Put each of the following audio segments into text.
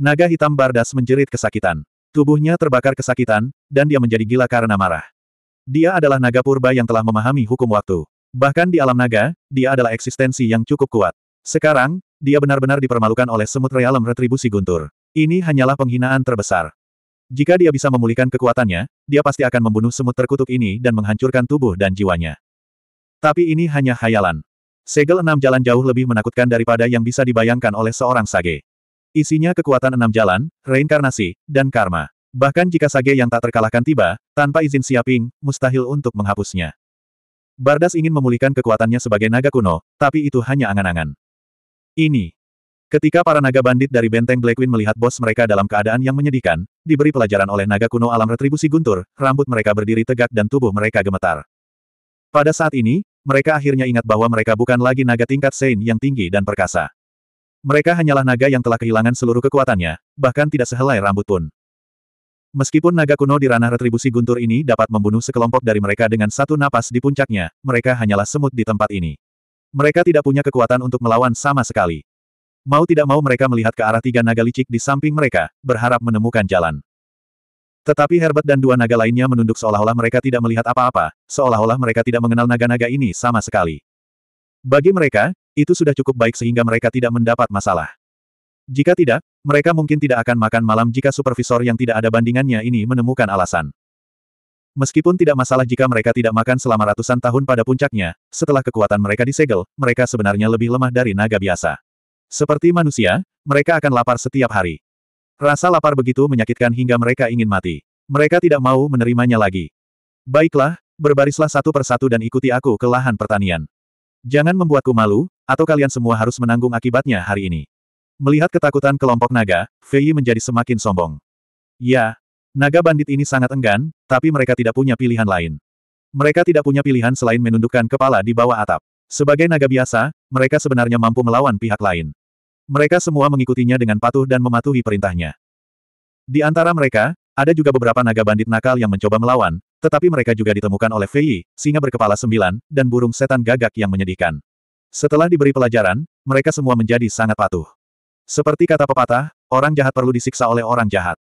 Naga hitam Bardas menjerit kesakitan. Tubuhnya terbakar kesakitan, dan dia menjadi gila karena marah. Dia adalah naga purba yang telah memahami hukum waktu. Bahkan di alam naga, dia adalah eksistensi yang cukup kuat. Sekarang, dia benar-benar dipermalukan oleh semut realem retribusi guntur. Ini hanyalah penghinaan terbesar. Jika dia bisa memulihkan kekuatannya, dia pasti akan membunuh semut terkutuk ini dan menghancurkan tubuh dan jiwanya. Tapi ini hanya khayalan. Segel enam jalan jauh lebih menakutkan daripada yang bisa dibayangkan oleh seorang sage. Isinya kekuatan enam jalan, reinkarnasi, dan karma. Bahkan jika sage yang tak terkalahkan tiba, tanpa izin siaping, mustahil untuk menghapusnya. Bardas ingin memulihkan kekuatannya sebagai naga kuno, tapi itu hanya angan-angan. Ini. Ketika para naga bandit dari benteng Blackwing melihat bos mereka dalam keadaan yang menyedihkan, diberi pelajaran oleh naga kuno alam retribusi guntur, rambut mereka berdiri tegak dan tubuh mereka gemetar. Pada saat ini, mereka akhirnya ingat bahwa mereka bukan lagi naga tingkat Sein yang tinggi dan perkasa. Mereka hanyalah naga yang telah kehilangan seluruh kekuatannya, bahkan tidak sehelai rambut pun. Meskipun naga kuno di ranah retribusi guntur ini dapat membunuh sekelompok dari mereka dengan satu napas di puncaknya, mereka hanyalah semut di tempat ini. Mereka tidak punya kekuatan untuk melawan sama sekali. Mau tidak mau mereka melihat ke arah tiga naga licik di samping mereka, berharap menemukan jalan. Tetapi Herbert dan dua naga lainnya menunduk seolah-olah mereka tidak melihat apa-apa, seolah-olah mereka tidak mengenal naga-naga ini sama sekali. Bagi mereka, itu sudah cukup baik sehingga mereka tidak mendapat masalah. Jika tidak, mereka mungkin tidak akan makan malam jika supervisor yang tidak ada bandingannya ini menemukan alasan. Meskipun tidak masalah jika mereka tidak makan selama ratusan tahun pada puncaknya, setelah kekuatan mereka disegel, mereka sebenarnya lebih lemah dari naga biasa. Seperti manusia, mereka akan lapar setiap hari. Rasa lapar begitu menyakitkan hingga mereka ingin mati. Mereka tidak mau menerimanya lagi. Baiklah, berbarislah satu persatu dan ikuti aku ke lahan pertanian. Jangan membuatku malu, atau kalian semua harus menanggung akibatnya hari ini. Melihat ketakutan kelompok naga, Fei menjadi semakin sombong. Ya, naga bandit ini sangat enggan, tapi mereka tidak punya pilihan lain. Mereka tidak punya pilihan selain menundukkan kepala di bawah atap. Sebagai naga biasa, mereka sebenarnya mampu melawan pihak lain. Mereka semua mengikutinya dengan patuh dan mematuhi perintahnya. Di antara mereka, ada juga beberapa naga bandit nakal yang mencoba melawan, tetapi mereka juga ditemukan oleh Fei, singa berkepala sembilan, dan burung setan gagak yang menyedihkan. Setelah diberi pelajaran, mereka semua menjadi sangat patuh. Seperti kata pepatah, orang jahat perlu disiksa oleh orang jahat.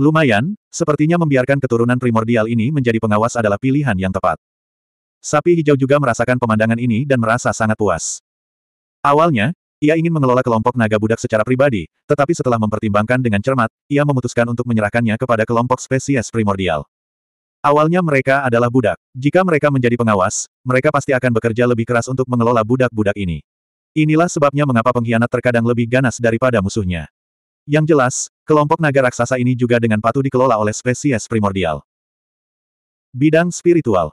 Lumayan, sepertinya membiarkan keturunan primordial ini menjadi pengawas adalah pilihan yang tepat. Sapi hijau juga merasakan pemandangan ini dan merasa sangat puas. Awalnya, ia ingin mengelola kelompok naga budak secara pribadi, tetapi setelah mempertimbangkan dengan cermat, ia memutuskan untuk menyerahkannya kepada kelompok spesies primordial. Awalnya mereka adalah budak. Jika mereka menjadi pengawas, mereka pasti akan bekerja lebih keras untuk mengelola budak-budak ini. Inilah sebabnya mengapa pengkhianat terkadang lebih ganas daripada musuhnya. Yang jelas, kelompok naga raksasa ini juga dengan patuh dikelola oleh spesies primordial. Bidang spiritual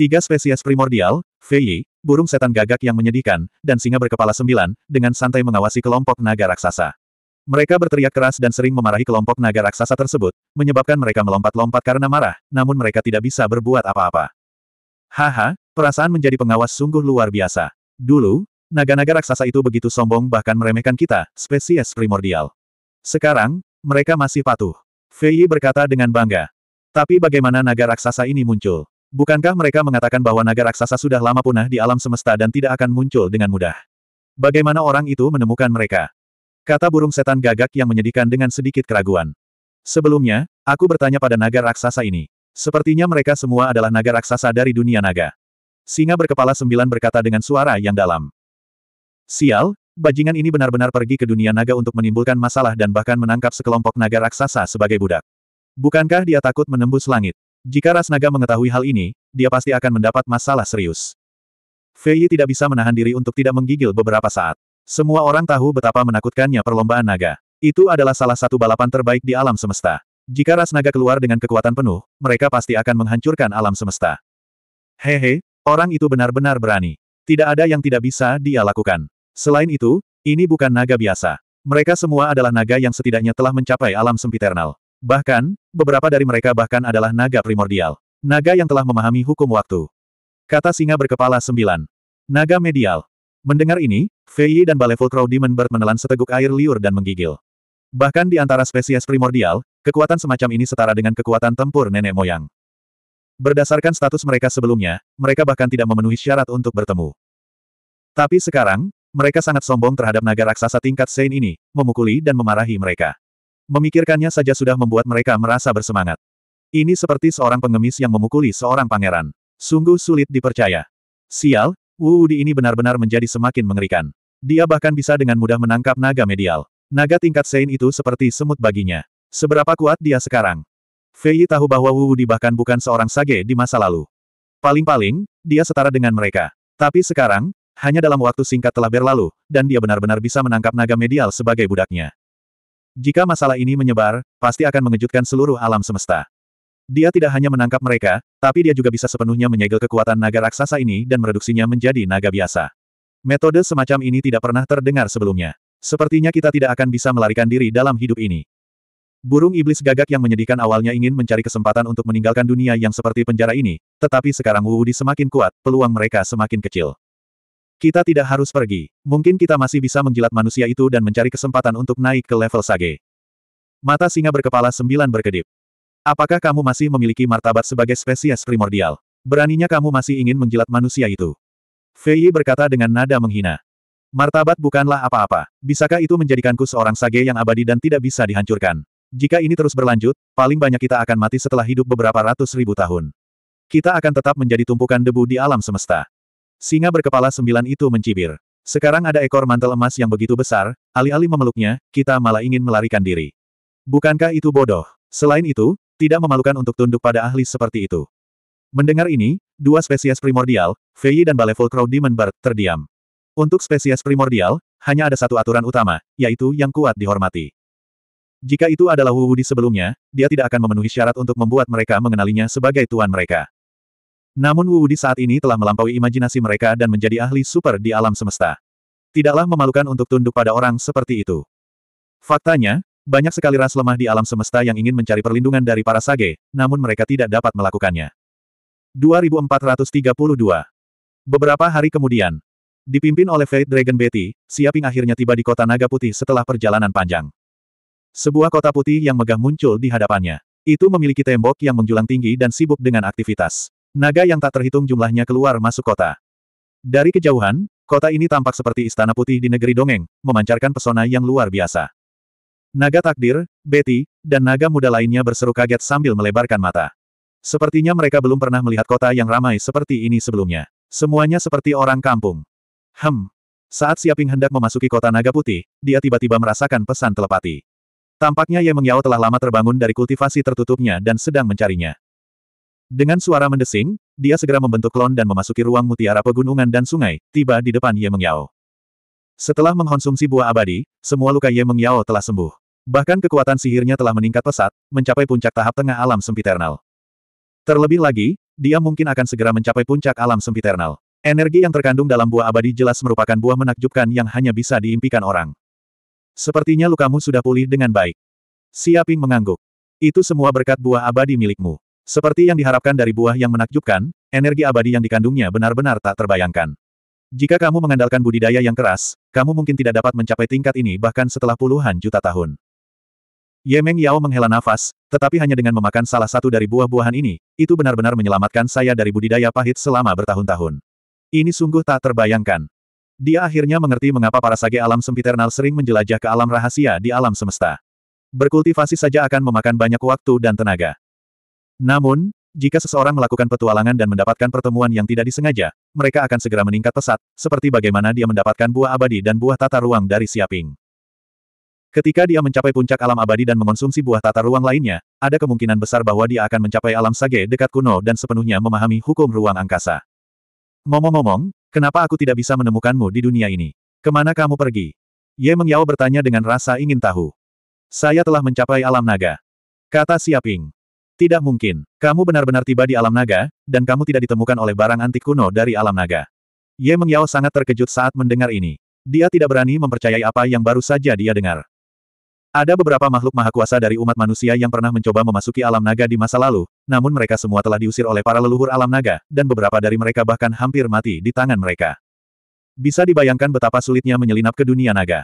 Tiga spesies primordial, Fei, burung setan gagak yang menyedihkan, dan singa berkepala sembilan, dengan santai mengawasi kelompok naga raksasa. Mereka berteriak keras dan sering memarahi kelompok naga raksasa tersebut, menyebabkan mereka melompat-lompat karena marah, namun mereka tidak bisa berbuat apa-apa. Haha, perasaan menjadi pengawas sungguh luar biasa. Dulu, naga-naga raksasa itu begitu sombong bahkan meremehkan kita, spesies primordial. Sekarang, mereka masih patuh. Fei berkata dengan bangga. Tapi bagaimana naga raksasa ini muncul? Bukankah mereka mengatakan bahwa naga raksasa sudah lama punah di alam semesta dan tidak akan muncul dengan mudah? Bagaimana orang itu menemukan mereka? Kata burung setan gagak yang menyedihkan dengan sedikit keraguan. Sebelumnya, aku bertanya pada naga raksasa ini. Sepertinya mereka semua adalah naga raksasa dari dunia naga. Singa berkepala sembilan berkata dengan suara yang dalam. Sial, bajingan ini benar-benar pergi ke dunia naga untuk menimbulkan masalah dan bahkan menangkap sekelompok naga raksasa sebagai budak. Bukankah dia takut menembus langit? Jika ras naga mengetahui hal ini, dia pasti akan mendapat masalah serius. Fei tidak bisa menahan diri untuk tidak menggigil beberapa saat. Semua orang tahu betapa menakutkannya perlombaan naga. Itu adalah salah satu balapan terbaik di alam semesta. Jika ras naga keluar dengan kekuatan penuh, mereka pasti akan menghancurkan alam semesta. Hehe, orang itu benar-benar berani. Tidak ada yang tidak bisa dia lakukan. Selain itu, ini bukan naga biasa. Mereka semua adalah naga yang setidaknya telah mencapai alam sempiternal. Bahkan, beberapa dari mereka bahkan adalah naga primordial. Naga yang telah memahami hukum waktu. Kata singa berkepala sembilan. Naga medial. Mendengar ini, Fei Yi dan Baleful Crow Demon Bird menelan seteguk air liur dan menggigil. Bahkan di antara spesies primordial, kekuatan semacam ini setara dengan kekuatan tempur nenek moyang. Berdasarkan status mereka sebelumnya, mereka bahkan tidak memenuhi syarat untuk bertemu. Tapi sekarang, mereka sangat sombong terhadap naga raksasa tingkat Sein ini, memukuli dan memarahi mereka. Memikirkannya saja sudah membuat mereka merasa bersemangat. Ini seperti seorang pengemis yang memukuli seorang pangeran. Sungguh sulit dipercaya. Sial, Wuudi ini benar-benar menjadi semakin mengerikan. Dia bahkan bisa dengan mudah menangkap naga medial. Naga tingkat Sein itu seperti semut baginya. Seberapa kuat dia sekarang? Fei tahu bahwa Wuudi bahkan bukan seorang sage di masa lalu. Paling-paling, dia setara dengan mereka. Tapi sekarang, hanya dalam waktu singkat telah berlalu, dan dia benar-benar bisa menangkap naga medial sebagai budaknya. Jika masalah ini menyebar, pasti akan mengejutkan seluruh alam semesta. Dia tidak hanya menangkap mereka, tapi dia juga bisa sepenuhnya menyegel kekuatan naga raksasa ini dan mereduksinya menjadi naga biasa. Metode semacam ini tidak pernah terdengar sebelumnya. Sepertinya kita tidak akan bisa melarikan diri dalam hidup ini. Burung iblis gagak yang menyedihkan awalnya ingin mencari kesempatan untuk meninggalkan dunia yang seperti penjara ini, tetapi sekarang Wu Di semakin kuat, peluang mereka semakin kecil. Kita tidak harus pergi. Mungkin kita masih bisa menjilat manusia itu dan mencari kesempatan untuk naik ke level sage. Mata singa berkepala sembilan berkedip. Apakah kamu masih memiliki martabat sebagai spesies primordial? Beraninya kamu masih ingin menjilat manusia itu? Fei berkata dengan nada menghina. Martabat bukanlah apa-apa. Bisakah itu menjadikanku seorang sage yang abadi dan tidak bisa dihancurkan? Jika ini terus berlanjut, paling banyak kita akan mati setelah hidup beberapa ratus ribu tahun. Kita akan tetap menjadi tumpukan debu di alam semesta. Singa berkepala sembilan itu mencibir. Sekarang ada ekor mantel emas yang begitu besar, alih-alih memeluknya, kita malah ingin melarikan diri. Bukankah itu bodoh? Selain itu, tidak memalukan untuk tunduk pada ahli seperti itu. Mendengar ini, dua spesies primordial, Fei dan Baleful Crow Demon Bird, terdiam. Untuk spesies primordial, hanya ada satu aturan utama, yaitu yang kuat dihormati. Jika itu adalah Wu Di sebelumnya, dia tidak akan memenuhi syarat untuk membuat mereka mengenalinya sebagai tuan mereka. Namun Wu Di saat ini telah melampaui imajinasi mereka dan menjadi ahli super di alam semesta. Tidaklah memalukan untuk tunduk pada orang seperti itu. Faktanya, banyak sekali ras lemah di alam semesta yang ingin mencari perlindungan dari para sage, namun mereka tidak dapat melakukannya. 2432 Beberapa hari kemudian, dipimpin oleh Fate Dragon Betty, Siaping akhirnya tiba di kota Naga Putih setelah perjalanan panjang. Sebuah kota putih yang megah muncul di hadapannya. Itu memiliki tembok yang menjulang tinggi dan sibuk dengan aktivitas. Naga yang tak terhitung jumlahnya keluar masuk kota. Dari kejauhan, kota ini tampak seperti istana putih di negeri dongeng, memancarkan pesona yang luar biasa. Naga takdir, Betty, dan naga muda lainnya berseru kaget sambil melebarkan mata. Sepertinya mereka belum pernah melihat kota yang ramai seperti ini sebelumnya. Semuanya seperti orang kampung. Hem. Saat Siaping hendak memasuki kota naga putih, dia tiba-tiba merasakan pesan telepati. Tampaknya Ye Mengyao telah lama terbangun dari kultivasi tertutupnya dan sedang mencarinya. Dengan suara mendesing, dia segera membentuk klon dan memasuki ruang mutiara pegunungan dan sungai, tiba di depan Ye Mengyao. Setelah mengonsumsi buah abadi, semua luka Ye Mengyao telah sembuh. Bahkan kekuatan sihirnya telah meningkat pesat, mencapai puncak tahap tengah alam sempiternal. Terlebih lagi, dia mungkin akan segera mencapai puncak alam sempiternal. Energi yang terkandung dalam buah abadi jelas merupakan buah menakjubkan yang hanya bisa diimpikan orang. Sepertinya lukamu sudah pulih dengan baik. Siaping mengangguk. Itu semua berkat buah abadi milikmu. Seperti yang diharapkan dari buah yang menakjubkan, energi abadi yang dikandungnya benar-benar tak terbayangkan. Jika kamu mengandalkan budidaya yang keras, kamu mungkin tidak dapat mencapai tingkat ini bahkan setelah puluhan juta tahun. Ye Yao menghela nafas, tetapi hanya dengan memakan salah satu dari buah-buahan ini, itu benar-benar menyelamatkan saya dari budidaya pahit selama bertahun-tahun. Ini sungguh tak terbayangkan. Dia akhirnya mengerti mengapa para sage alam sempiternal sering menjelajah ke alam rahasia di alam semesta. Berkultivasi saja akan memakan banyak waktu dan tenaga. Namun, jika seseorang melakukan petualangan dan mendapatkan pertemuan yang tidak disengaja, mereka akan segera meningkat pesat, seperti bagaimana dia mendapatkan buah abadi dan buah tata ruang dari Siaping. Ketika dia mencapai puncak alam abadi dan mengonsumsi buah tata ruang lainnya, ada kemungkinan besar bahwa dia akan mencapai alam sage dekat kuno dan sepenuhnya memahami hukum ruang angkasa. ngomong momong kenapa aku tidak bisa menemukanmu di dunia ini? Kemana kamu pergi? Ye Mengyao bertanya dengan rasa ingin tahu. Saya telah mencapai alam naga. Kata Siaping. Tidak mungkin, kamu benar-benar tiba di alam naga, dan kamu tidak ditemukan oleh barang antik kuno dari alam naga. Ye Mengyao sangat terkejut saat mendengar ini. Dia tidak berani mempercayai apa yang baru saja dia dengar. Ada beberapa makhluk kuasa dari umat manusia yang pernah mencoba memasuki alam naga di masa lalu, namun mereka semua telah diusir oleh para leluhur alam naga, dan beberapa dari mereka bahkan hampir mati di tangan mereka. Bisa dibayangkan betapa sulitnya menyelinap ke dunia naga.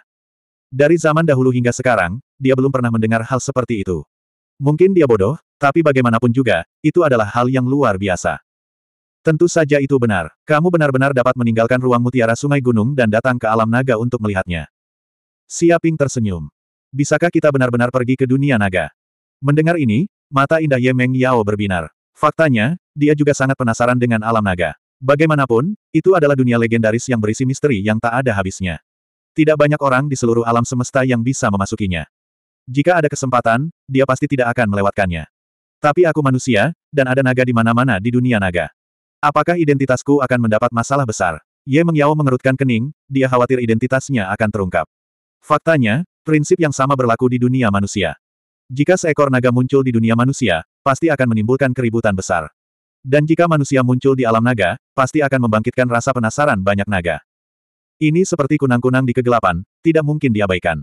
Dari zaman dahulu hingga sekarang, dia belum pernah mendengar hal seperti itu. Mungkin dia bodoh, tapi bagaimanapun juga, itu adalah hal yang luar biasa. Tentu saja itu benar. Kamu benar-benar dapat meninggalkan ruang mutiara sungai gunung dan datang ke alam naga untuk melihatnya. Siaping tersenyum. Bisakah kita benar-benar pergi ke dunia naga? Mendengar ini, mata indah Ye Meng Yao berbinar. Faktanya, dia juga sangat penasaran dengan alam naga. Bagaimanapun, itu adalah dunia legendaris yang berisi misteri yang tak ada habisnya. Tidak banyak orang di seluruh alam semesta yang bisa memasukinya. Jika ada kesempatan, dia pasti tidak akan melewatkannya. Tapi aku manusia, dan ada naga di mana-mana di dunia naga. Apakah identitasku akan mendapat masalah besar? Ye Mengyao mengerutkan kening, dia khawatir identitasnya akan terungkap. Faktanya, Prinsip yang sama berlaku di dunia manusia. Jika seekor naga muncul di dunia manusia, pasti akan menimbulkan keributan besar. Dan jika manusia muncul di alam naga, pasti akan membangkitkan rasa penasaran banyak naga. Ini seperti kunang-kunang di kegelapan, tidak mungkin diabaikan.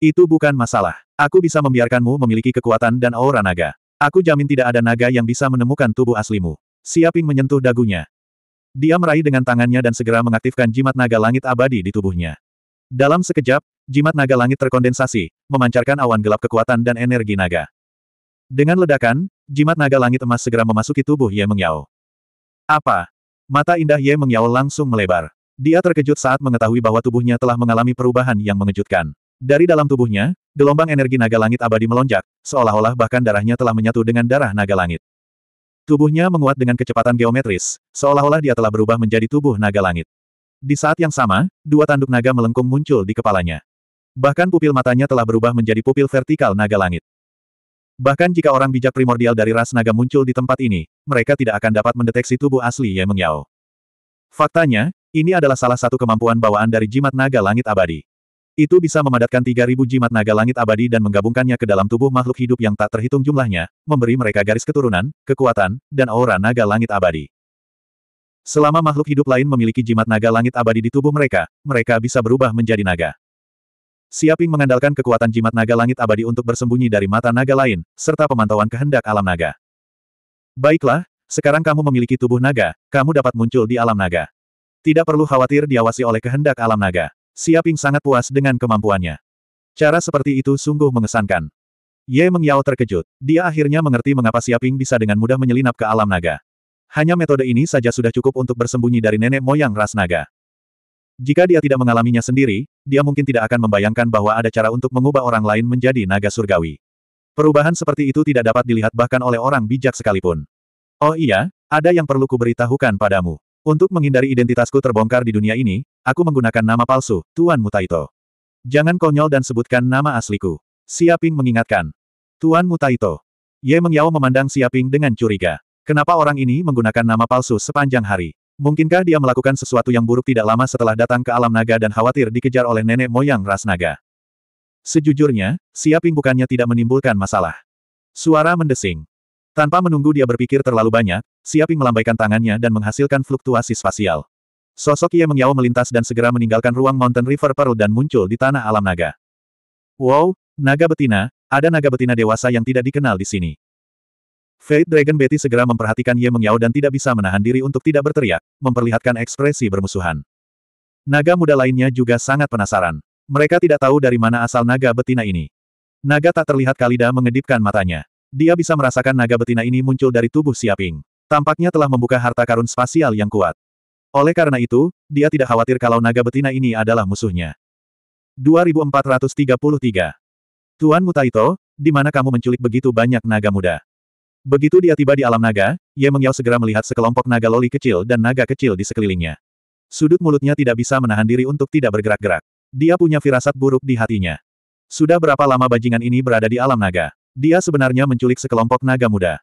Itu bukan masalah. Aku bisa membiarkanmu memiliki kekuatan dan aura naga. Aku jamin tidak ada naga yang bisa menemukan tubuh aslimu. Siaping menyentuh dagunya. Dia meraih dengan tangannya dan segera mengaktifkan jimat naga langit abadi di tubuhnya. Dalam sekejap, jimat naga langit terkondensasi, memancarkan awan gelap kekuatan dan energi naga. Dengan ledakan, jimat naga langit emas segera memasuki tubuh Ye Mengyao. Apa? Mata indah Ye Mengyao langsung melebar. Dia terkejut saat mengetahui bahwa tubuhnya telah mengalami perubahan yang mengejutkan. Dari dalam tubuhnya, gelombang energi naga langit abadi melonjak, seolah-olah bahkan darahnya telah menyatu dengan darah naga langit. Tubuhnya menguat dengan kecepatan geometris, seolah-olah dia telah berubah menjadi tubuh naga langit. Di saat yang sama, dua tanduk naga melengkung muncul di kepalanya. Bahkan pupil matanya telah berubah menjadi pupil vertikal naga langit. Bahkan jika orang bijak primordial dari ras naga muncul di tempat ini, mereka tidak akan dapat mendeteksi tubuh asli Ye Meng Yao. Faktanya, ini adalah salah satu kemampuan bawaan dari jimat naga langit abadi. Itu bisa memadatkan 3.000 jimat naga langit abadi dan menggabungkannya ke dalam tubuh makhluk hidup yang tak terhitung jumlahnya, memberi mereka garis keturunan, kekuatan, dan aura naga langit abadi. Selama makhluk hidup lain memiliki jimat naga langit abadi di tubuh mereka, mereka bisa berubah menjadi naga. Siaping mengandalkan kekuatan jimat naga langit abadi untuk bersembunyi dari mata naga lain, serta pemantauan kehendak alam naga. Baiklah, sekarang kamu memiliki tubuh naga, kamu dapat muncul di alam naga. Tidak perlu khawatir diawasi oleh kehendak alam naga. Siaping sangat puas dengan kemampuannya. Cara seperti itu sungguh mengesankan. Ye Mengyao terkejut. Dia akhirnya mengerti mengapa Siaping bisa dengan mudah menyelinap ke alam naga. Hanya metode ini saja sudah cukup untuk bersembunyi dari nenek moyang ras naga. Jika dia tidak mengalaminya sendiri, dia mungkin tidak akan membayangkan bahwa ada cara untuk mengubah orang lain menjadi naga surgawi. Perubahan seperti itu tidak dapat dilihat bahkan oleh orang bijak sekalipun. Oh iya, ada yang perlu kuberitahukan padamu. Untuk menghindari identitasku terbongkar di dunia ini, aku menggunakan nama palsu, Tuan Mutaito. Jangan konyol dan sebutkan nama asliku. Siaping mengingatkan. Tuan Mutaito. Ye Mengyao memandang Siaping dengan curiga. Kenapa orang ini menggunakan nama palsu sepanjang hari? Mungkinkah dia melakukan sesuatu yang buruk tidak lama setelah datang ke alam naga dan khawatir dikejar oleh nenek moyang ras naga? Sejujurnya, Siaping bukannya tidak menimbulkan masalah. Suara mendesing. Tanpa menunggu dia berpikir terlalu banyak, Siaping melambaikan tangannya dan menghasilkan fluktuasi spasial. Sosok ia mengyau melintas dan segera meninggalkan ruang Mountain River Pearl dan muncul di tanah alam naga. Wow, naga betina, ada naga betina dewasa yang tidak dikenal di sini. Fate Dragon Betty segera memperhatikan Ye Mengyao dan tidak bisa menahan diri untuk tidak berteriak, memperlihatkan ekspresi bermusuhan. Naga muda lainnya juga sangat penasaran. Mereka tidak tahu dari mana asal naga betina ini. Naga tak terlihat Kalida mengedipkan matanya. Dia bisa merasakan naga betina ini muncul dari tubuh Siaping. Tampaknya telah membuka harta karun spasial yang kuat. Oleh karena itu, dia tidak khawatir kalau naga betina ini adalah musuhnya. 2433 Tuan Mutaito, di mana kamu menculik begitu banyak naga muda? Begitu dia tiba di alam naga, Ye Mengyao segera melihat sekelompok naga loli kecil dan naga kecil di sekelilingnya. Sudut mulutnya tidak bisa menahan diri untuk tidak bergerak-gerak. Dia punya firasat buruk di hatinya. Sudah berapa lama bajingan ini berada di alam naga? Dia sebenarnya menculik sekelompok naga muda.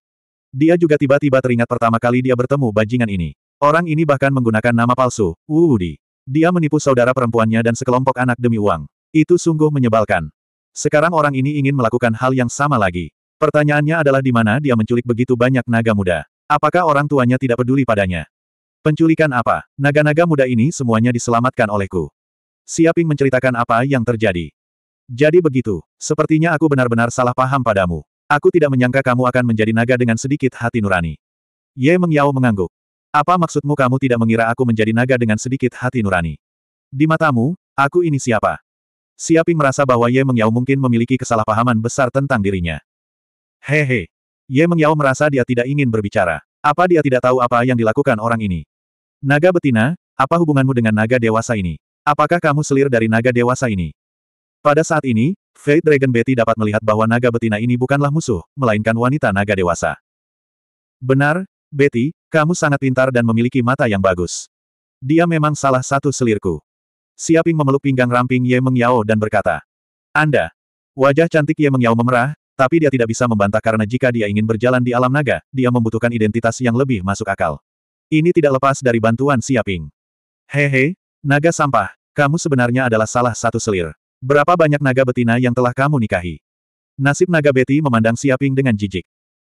Dia juga tiba-tiba teringat pertama kali dia bertemu bajingan ini. Orang ini bahkan menggunakan nama palsu, Wudi. Dia menipu saudara perempuannya dan sekelompok anak demi uang. Itu sungguh menyebalkan. Sekarang orang ini ingin melakukan hal yang sama lagi. Pertanyaannya adalah di mana dia menculik begitu banyak naga muda. Apakah orang tuanya tidak peduli padanya? Penculikan apa? Naga-naga muda ini semuanya diselamatkan olehku. Siaping menceritakan apa yang terjadi. Jadi begitu, sepertinya aku benar-benar salah paham padamu. Aku tidak menyangka kamu akan menjadi naga dengan sedikit hati nurani. Ye Mengyao mengangguk. Apa maksudmu kamu tidak mengira aku menjadi naga dengan sedikit hati nurani? Di matamu, aku ini siapa? Siaping merasa bahwa Ye Mengyao mungkin memiliki kesalahpahaman besar tentang dirinya. Hehe. Ye Mengyao merasa dia tidak ingin berbicara. Apa dia tidak tahu apa yang dilakukan orang ini? Naga betina, apa hubunganmu dengan naga dewasa ini? Apakah kamu selir dari naga dewasa ini? Pada saat ini, Fate Dragon Betty dapat melihat bahwa naga betina ini bukanlah musuh, melainkan wanita naga dewasa. Benar, Betty, kamu sangat pintar dan memiliki mata yang bagus. Dia memang salah satu selirku. Siaping memeluk pinggang ramping Ye Mengyao dan berkata, Anda. Wajah cantik Ye Mengyao memerah, tapi dia tidak bisa membantah karena jika dia ingin berjalan di alam naga, dia membutuhkan identitas yang lebih masuk akal. Ini tidak lepas dari bantuan Siaping. Hehe, naga sampah, kamu sebenarnya adalah salah satu selir. Berapa banyak naga betina yang telah kamu nikahi? Nasib naga Betty memandang Siaping dengan jijik.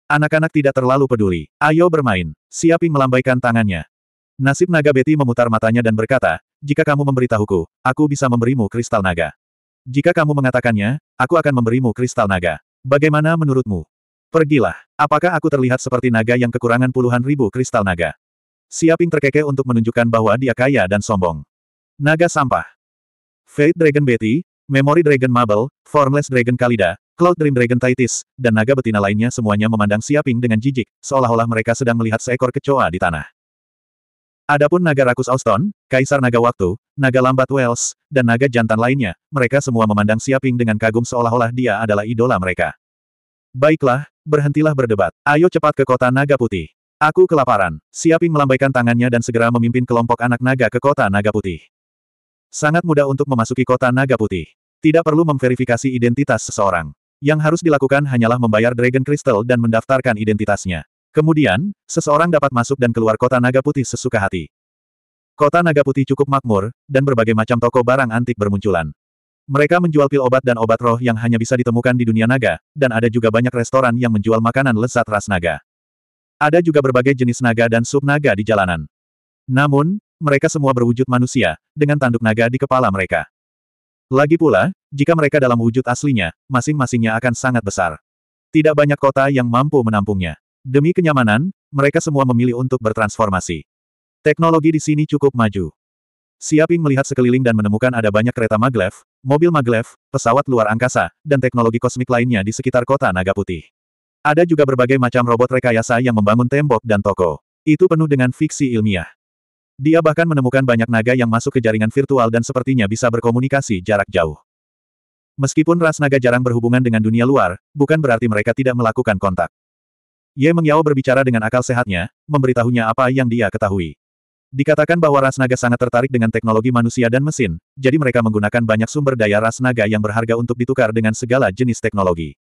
Anak-anak tidak terlalu peduli. Ayo bermain. Siaping melambaikan tangannya. Nasib naga Betty memutar matanya dan berkata, jika kamu memberitahuku, aku bisa memberimu kristal naga. Jika kamu mengatakannya, aku akan memberimu kristal naga. Bagaimana menurutmu? Pergilah. Apakah aku terlihat seperti naga yang kekurangan puluhan ribu kristal naga? Siaping terkekeh untuk menunjukkan bahwa dia kaya dan sombong. Naga sampah. Fate Dragon Betty, Memory Dragon Marble, Formless Dragon Kalida, Cloud Dream Dragon Titus, dan naga betina lainnya semuanya memandang Siaping dengan jijik, seolah-olah mereka sedang melihat seekor kecoa di tanah. Adapun naga rakus Auston, kaisar naga waktu, naga lambat Wells, dan naga jantan lainnya, mereka semua memandang Siaping dengan kagum seolah-olah dia adalah idola mereka. Baiklah, berhentilah berdebat. Ayo cepat ke kota naga putih. Aku kelaparan. Siaping melambaikan tangannya dan segera memimpin kelompok anak naga ke kota naga putih. Sangat mudah untuk memasuki kota naga putih. Tidak perlu memverifikasi identitas seseorang. Yang harus dilakukan hanyalah membayar Dragon Crystal dan mendaftarkan identitasnya. Kemudian, seseorang dapat masuk dan keluar kota naga putih sesuka hati. Kota naga putih cukup makmur, dan berbagai macam toko barang antik bermunculan. Mereka menjual pil obat dan obat roh yang hanya bisa ditemukan di dunia naga, dan ada juga banyak restoran yang menjual makanan lezat ras naga. Ada juga berbagai jenis naga dan sub naga di jalanan. Namun, mereka semua berwujud manusia, dengan tanduk naga di kepala mereka. Lagi pula, jika mereka dalam wujud aslinya, masing-masingnya akan sangat besar. Tidak banyak kota yang mampu menampungnya. Demi kenyamanan, mereka semua memilih untuk bertransformasi. Teknologi di sini cukup maju. Siaping melihat sekeliling dan menemukan ada banyak kereta maglev, mobil maglev, pesawat luar angkasa, dan teknologi kosmik lainnya di sekitar kota Naga Putih. Ada juga berbagai macam robot rekayasa yang membangun tembok dan toko. Itu penuh dengan fiksi ilmiah. Dia bahkan menemukan banyak naga yang masuk ke jaringan virtual dan sepertinya bisa berkomunikasi jarak jauh. Meskipun ras naga jarang berhubungan dengan dunia luar, bukan berarti mereka tidak melakukan kontak. Ye Mengyao berbicara dengan akal sehatnya, memberitahunya apa yang dia ketahui. Dikatakan bahwa ras naga sangat tertarik dengan teknologi manusia dan mesin, jadi mereka menggunakan banyak sumber daya ras naga yang berharga untuk ditukar dengan segala jenis teknologi.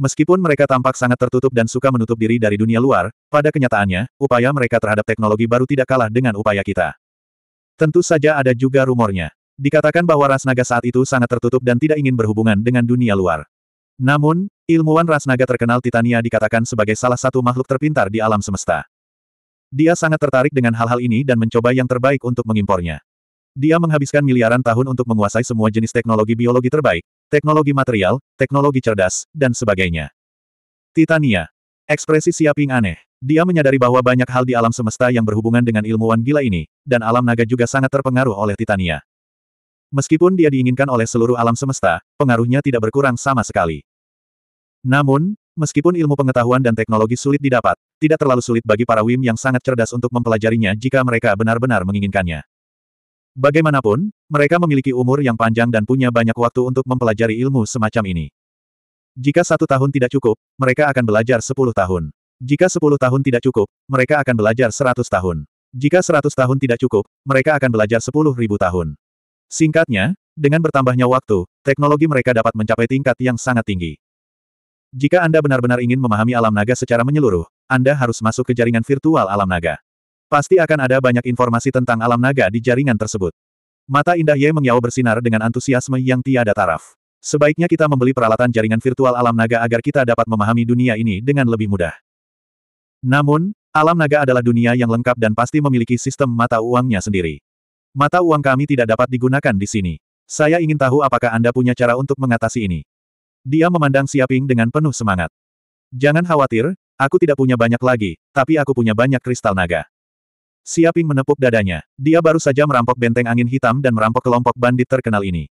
Meskipun mereka tampak sangat tertutup dan suka menutup diri dari dunia luar, pada kenyataannya, upaya mereka terhadap teknologi baru tidak kalah dengan upaya kita. Tentu saja ada juga rumornya. Dikatakan bahwa ras naga saat itu sangat tertutup dan tidak ingin berhubungan dengan dunia luar. Namun, Ilmuwan ras naga terkenal Titania dikatakan sebagai salah satu makhluk terpintar di alam semesta. Dia sangat tertarik dengan hal-hal ini dan mencoba yang terbaik untuk mengimpornya. Dia menghabiskan miliaran tahun untuk menguasai semua jenis teknologi biologi terbaik, teknologi material, teknologi cerdas, dan sebagainya. Titania. Ekspresi Siaping aneh. Dia menyadari bahwa banyak hal di alam semesta yang berhubungan dengan ilmuwan gila ini, dan alam naga juga sangat terpengaruh oleh Titania. Meskipun dia diinginkan oleh seluruh alam semesta, pengaruhnya tidak berkurang sama sekali. Namun, meskipun ilmu pengetahuan dan teknologi sulit didapat, tidak terlalu sulit bagi para Wim yang sangat cerdas untuk mempelajarinya jika mereka benar-benar menginginkannya. Bagaimanapun, mereka memiliki umur yang panjang dan punya banyak waktu untuk mempelajari ilmu semacam ini. Jika satu tahun tidak cukup, mereka akan belajar sepuluh tahun. Jika sepuluh tahun tidak cukup, mereka akan belajar seratus tahun. Jika seratus tahun tidak cukup, mereka akan belajar sepuluh ribu tahun. Singkatnya, dengan bertambahnya waktu, teknologi mereka dapat mencapai tingkat yang sangat tinggi. Jika Anda benar-benar ingin memahami alam naga secara menyeluruh, Anda harus masuk ke jaringan virtual alam naga. Pasti akan ada banyak informasi tentang alam naga di jaringan tersebut. Mata indah Ye mengyau bersinar dengan antusiasme yang tiada taraf. Sebaiknya kita membeli peralatan jaringan virtual alam naga agar kita dapat memahami dunia ini dengan lebih mudah. Namun, alam naga adalah dunia yang lengkap dan pasti memiliki sistem mata uangnya sendiri. Mata uang kami tidak dapat digunakan di sini. Saya ingin tahu apakah Anda punya cara untuk mengatasi ini. Dia memandang Siaping dengan penuh semangat. Jangan khawatir, aku tidak punya banyak lagi, tapi aku punya banyak kristal naga. Siaping menepuk dadanya. Dia baru saja merampok benteng angin hitam dan merampok kelompok bandit terkenal ini.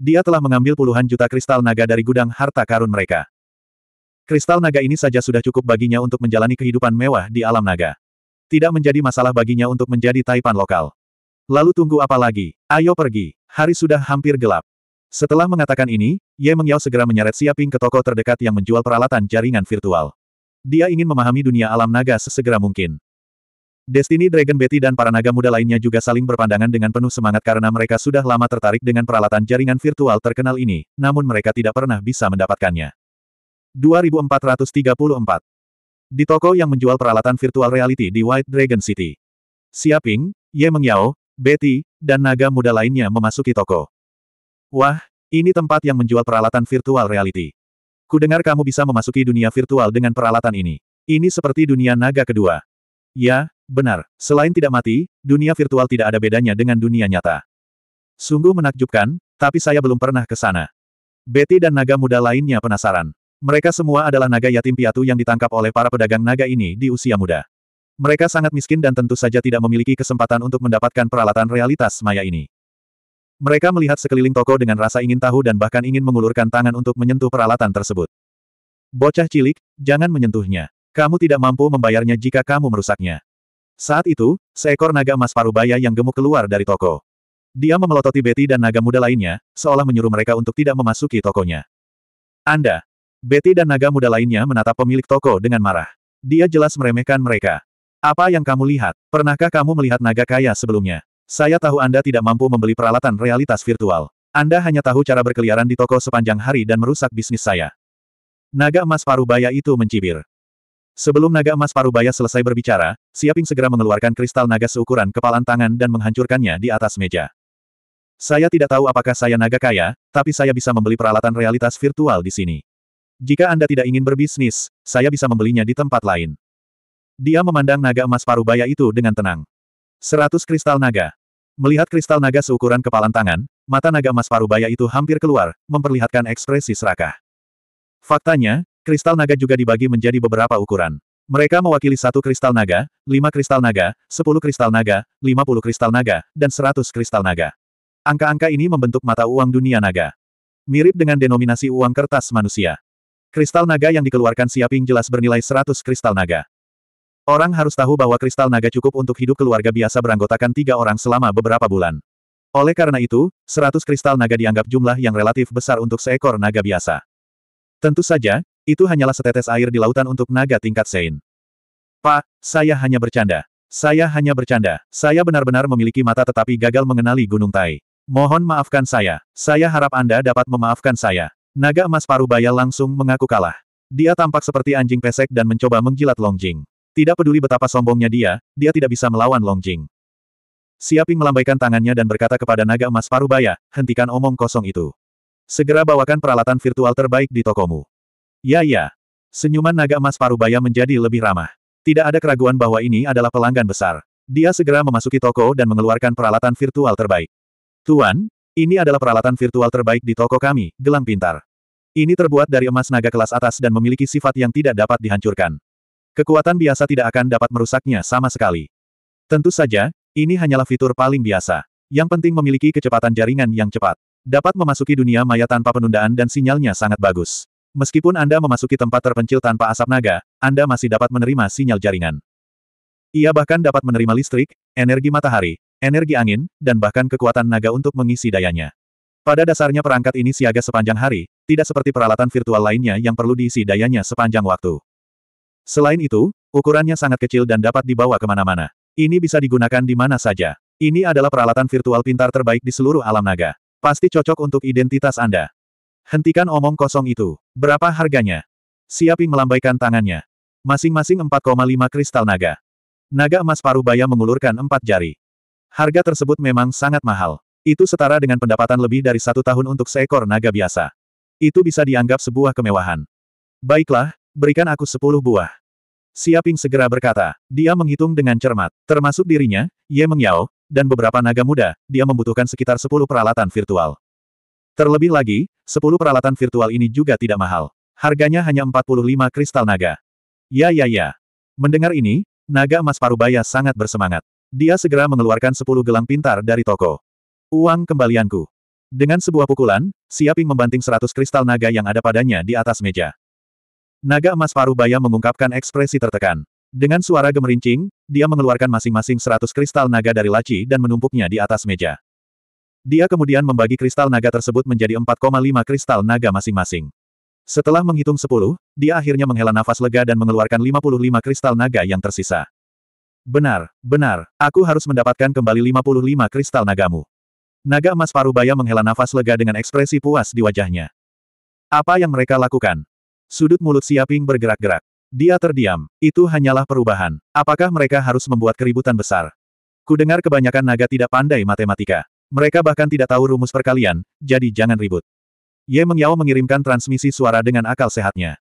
Dia telah mengambil puluhan juta kristal naga dari gudang harta karun mereka. Kristal naga ini saja sudah cukup baginya untuk menjalani kehidupan mewah di alam naga. Tidak menjadi masalah baginya untuk menjadi taipan lokal. Lalu tunggu apa lagi? Ayo pergi. Hari sudah hampir gelap. Setelah mengatakan ini, Ye Mengyao segera menyeret Siaping ke toko terdekat yang menjual peralatan jaringan virtual. Dia ingin memahami dunia alam naga sesegera mungkin. Destiny Dragon Betty dan para naga muda lainnya juga saling berpandangan dengan penuh semangat karena mereka sudah lama tertarik dengan peralatan jaringan virtual terkenal ini, namun mereka tidak pernah bisa mendapatkannya. 2434 Di toko yang menjual peralatan virtual reality di White Dragon City. Siaping, Ye Mengyao, Betty, dan naga muda lainnya memasuki toko. Wah, ini tempat yang menjual peralatan virtual reality. Kudengar kamu bisa memasuki dunia virtual dengan peralatan ini. Ini seperti dunia naga kedua. Ya, benar. Selain tidak mati, dunia virtual tidak ada bedanya dengan dunia nyata. Sungguh menakjubkan, tapi saya belum pernah ke sana. Betty dan naga muda lainnya penasaran. Mereka semua adalah naga yatim piatu yang ditangkap oleh para pedagang naga ini di usia muda. Mereka sangat miskin dan tentu saja tidak memiliki kesempatan untuk mendapatkan peralatan realitas maya ini. Mereka melihat sekeliling toko dengan rasa ingin tahu dan bahkan ingin mengulurkan tangan untuk menyentuh peralatan tersebut. Bocah cilik, jangan menyentuhnya. Kamu tidak mampu membayarnya jika kamu merusaknya. Saat itu, seekor naga emas parubaya yang gemuk keluar dari toko. Dia memelototi Betty dan naga muda lainnya, seolah menyuruh mereka untuk tidak memasuki tokonya. Anda! Betty dan naga muda lainnya menatap pemilik toko dengan marah. Dia jelas meremehkan mereka. Apa yang kamu lihat? Pernahkah kamu melihat naga kaya sebelumnya? Saya tahu Anda tidak mampu membeli peralatan realitas virtual. Anda hanya tahu cara berkeliaran di toko sepanjang hari dan merusak bisnis saya. Naga emas parubaya itu mencibir. Sebelum naga emas parubaya selesai berbicara, Siaping segera mengeluarkan kristal naga seukuran kepalan tangan dan menghancurkannya di atas meja. Saya tidak tahu apakah saya naga kaya, tapi saya bisa membeli peralatan realitas virtual di sini. Jika Anda tidak ingin berbisnis, saya bisa membelinya di tempat lain. Dia memandang naga emas parubaya itu dengan tenang. Seratus kristal naga. Melihat kristal naga seukuran kepalan tangan, mata naga emas parubaya itu hampir keluar, memperlihatkan ekspresi serakah. Faktanya, kristal naga juga dibagi menjadi beberapa ukuran. Mereka mewakili satu kristal naga, lima kristal naga, sepuluh kristal naga, lima puluh kristal naga, dan seratus kristal naga. Angka-angka ini membentuk mata uang dunia naga. Mirip dengan denominasi uang kertas manusia. Kristal naga yang dikeluarkan Siaping jelas bernilai seratus kristal naga. Orang harus tahu bahwa kristal naga cukup untuk hidup keluarga biasa beranggotakan tiga orang selama beberapa bulan. Oleh karena itu, 100 kristal naga dianggap jumlah yang relatif besar untuk seekor naga biasa. Tentu saja, itu hanyalah setetes air di lautan untuk naga tingkat Sein. Pak, saya hanya bercanda. Saya hanya bercanda. Saya benar-benar memiliki mata tetapi gagal mengenali Gunung Tai. Mohon maafkan saya. Saya harap Anda dapat memaafkan saya. Naga emas parubaya langsung mengaku kalah. Dia tampak seperti anjing pesek dan mencoba menjilat Longjing. Tidak peduli betapa sombongnya dia, dia tidak bisa melawan Long Jing. Siaping melambaikan tangannya dan berkata kepada naga emas parubaya, hentikan omong kosong itu. Segera bawakan peralatan virtual terbaik di tokomu. Ya ya. Senyuman naga emas parubaya menjadi lebih ramah. Tidak ada keraguan bahwa ini adalah pelanggan besar. Dia segera memasuki toko dan mengeluarkan peralatan virtual terbaik. Tuan, ini adalah peralatan virtual terbaik di toko kami, gelang pintar. Ini terbuat dari emas naga kelas atas dan memiliki sifat yang tidak dapat dihancurkan. Kekuatan biasa tidak akan dapat merusaknya sama sekali. Tentu saja, ini hanyalah fitur paling biasa. Yang penting memiliki kecepatan jaringan yang cepat. Dapat memasuki dunia maya tanpa penundaan dan sinyalnya sangat bagus. Meskipun Anda memasuki tempat terpencil tanpa asap naga, Anda masih dapat menerima sinyal jaringan. Ia bahkan dapat menerima listrik, energi matahari, energi angin, dan bahkan kekuatan naga untuk mengisi dayanya. Pada dasarnya perangkat ini siaga sepanjang hari, tidak seperti peralatan virtual lainnya yang perlu diisi dayanya sepanjang waktu. Selain itu, ukurannya sangat kecil dan dapat dibawa kemana-mana. Ini bisa digunakan di mana saja. Ini adalah peralatan virtual pintar terbaik di seluruh alam naga. Pasti cocok untuk identitas Anda. Hentikan omong kosong itu. Berapa harganya? Siaping melambaikan tangannya. Masing-masing 4,5 kristal naga. Naga emas parubaya mengulurkan empat jari. Harga tersebut memang sangat mahal. Itu setara dengan pendapatan lebih dari satu tahun untuk seekor naga biasa. Itu bisa dianggap sebuah kemewahan. Baiklah, Berikan aku sepuluh buah. Siaping segera berkata, dia menghitung dengan cermat, termasuk dirinya, Ye Mengyao, dan beberapa naga muda, dia membutuhkan sekitar sepuluh peralatan virtual. Terlebih lagi, sepuluh peralatan virtual ini juga tidak mahal. Harganya hanya 45 kristal naga. Ya ya ya. Mendengar ini, naga emas parubaya sangat bersemangat. Dia segera mengeluarkan sepuluh gelang pintar dari toko. Uang kembalianku. Dengan sebuah pukulan, Siaping membanting seratus kristal naga yang ada padanya di atas meja. Naga emas Parubaya mengungkapkan ekspresi tertekan. Dengan suara gemerincing, dia mengeluarkan masing-masing seratus kristal naga dari laci dan menumpuknya di atas meja. Dia kemudian membagi kristal naga tersebut menjadi 4,5 kristal naga masing-masing. Setelah menghitung 10, dia akhirnya menghela nafas lega dan mengeluarkan 55 kristal naga yang tersisa. Benar, benar, aku harus mendapatkan kembali 55 kristal nagamu. Naga emas Parubaya menghela nafas lega dengan ekspresi puas di wajahnya. Apa yang mereka lakukan? Sudut mulut Siaping bergerak-gerak. Dia terdiam. Itu hanyalah perubahan. Apakah mereka harus membuat keributan besar? Kudengar kebanyakan naga tidak pandai matematika. Mereka bahkan tidak tahu rumus perkalian, jadi jangan ribut. Ye Mengyao mengirimkan transmisi suara dengan akal sehatnya.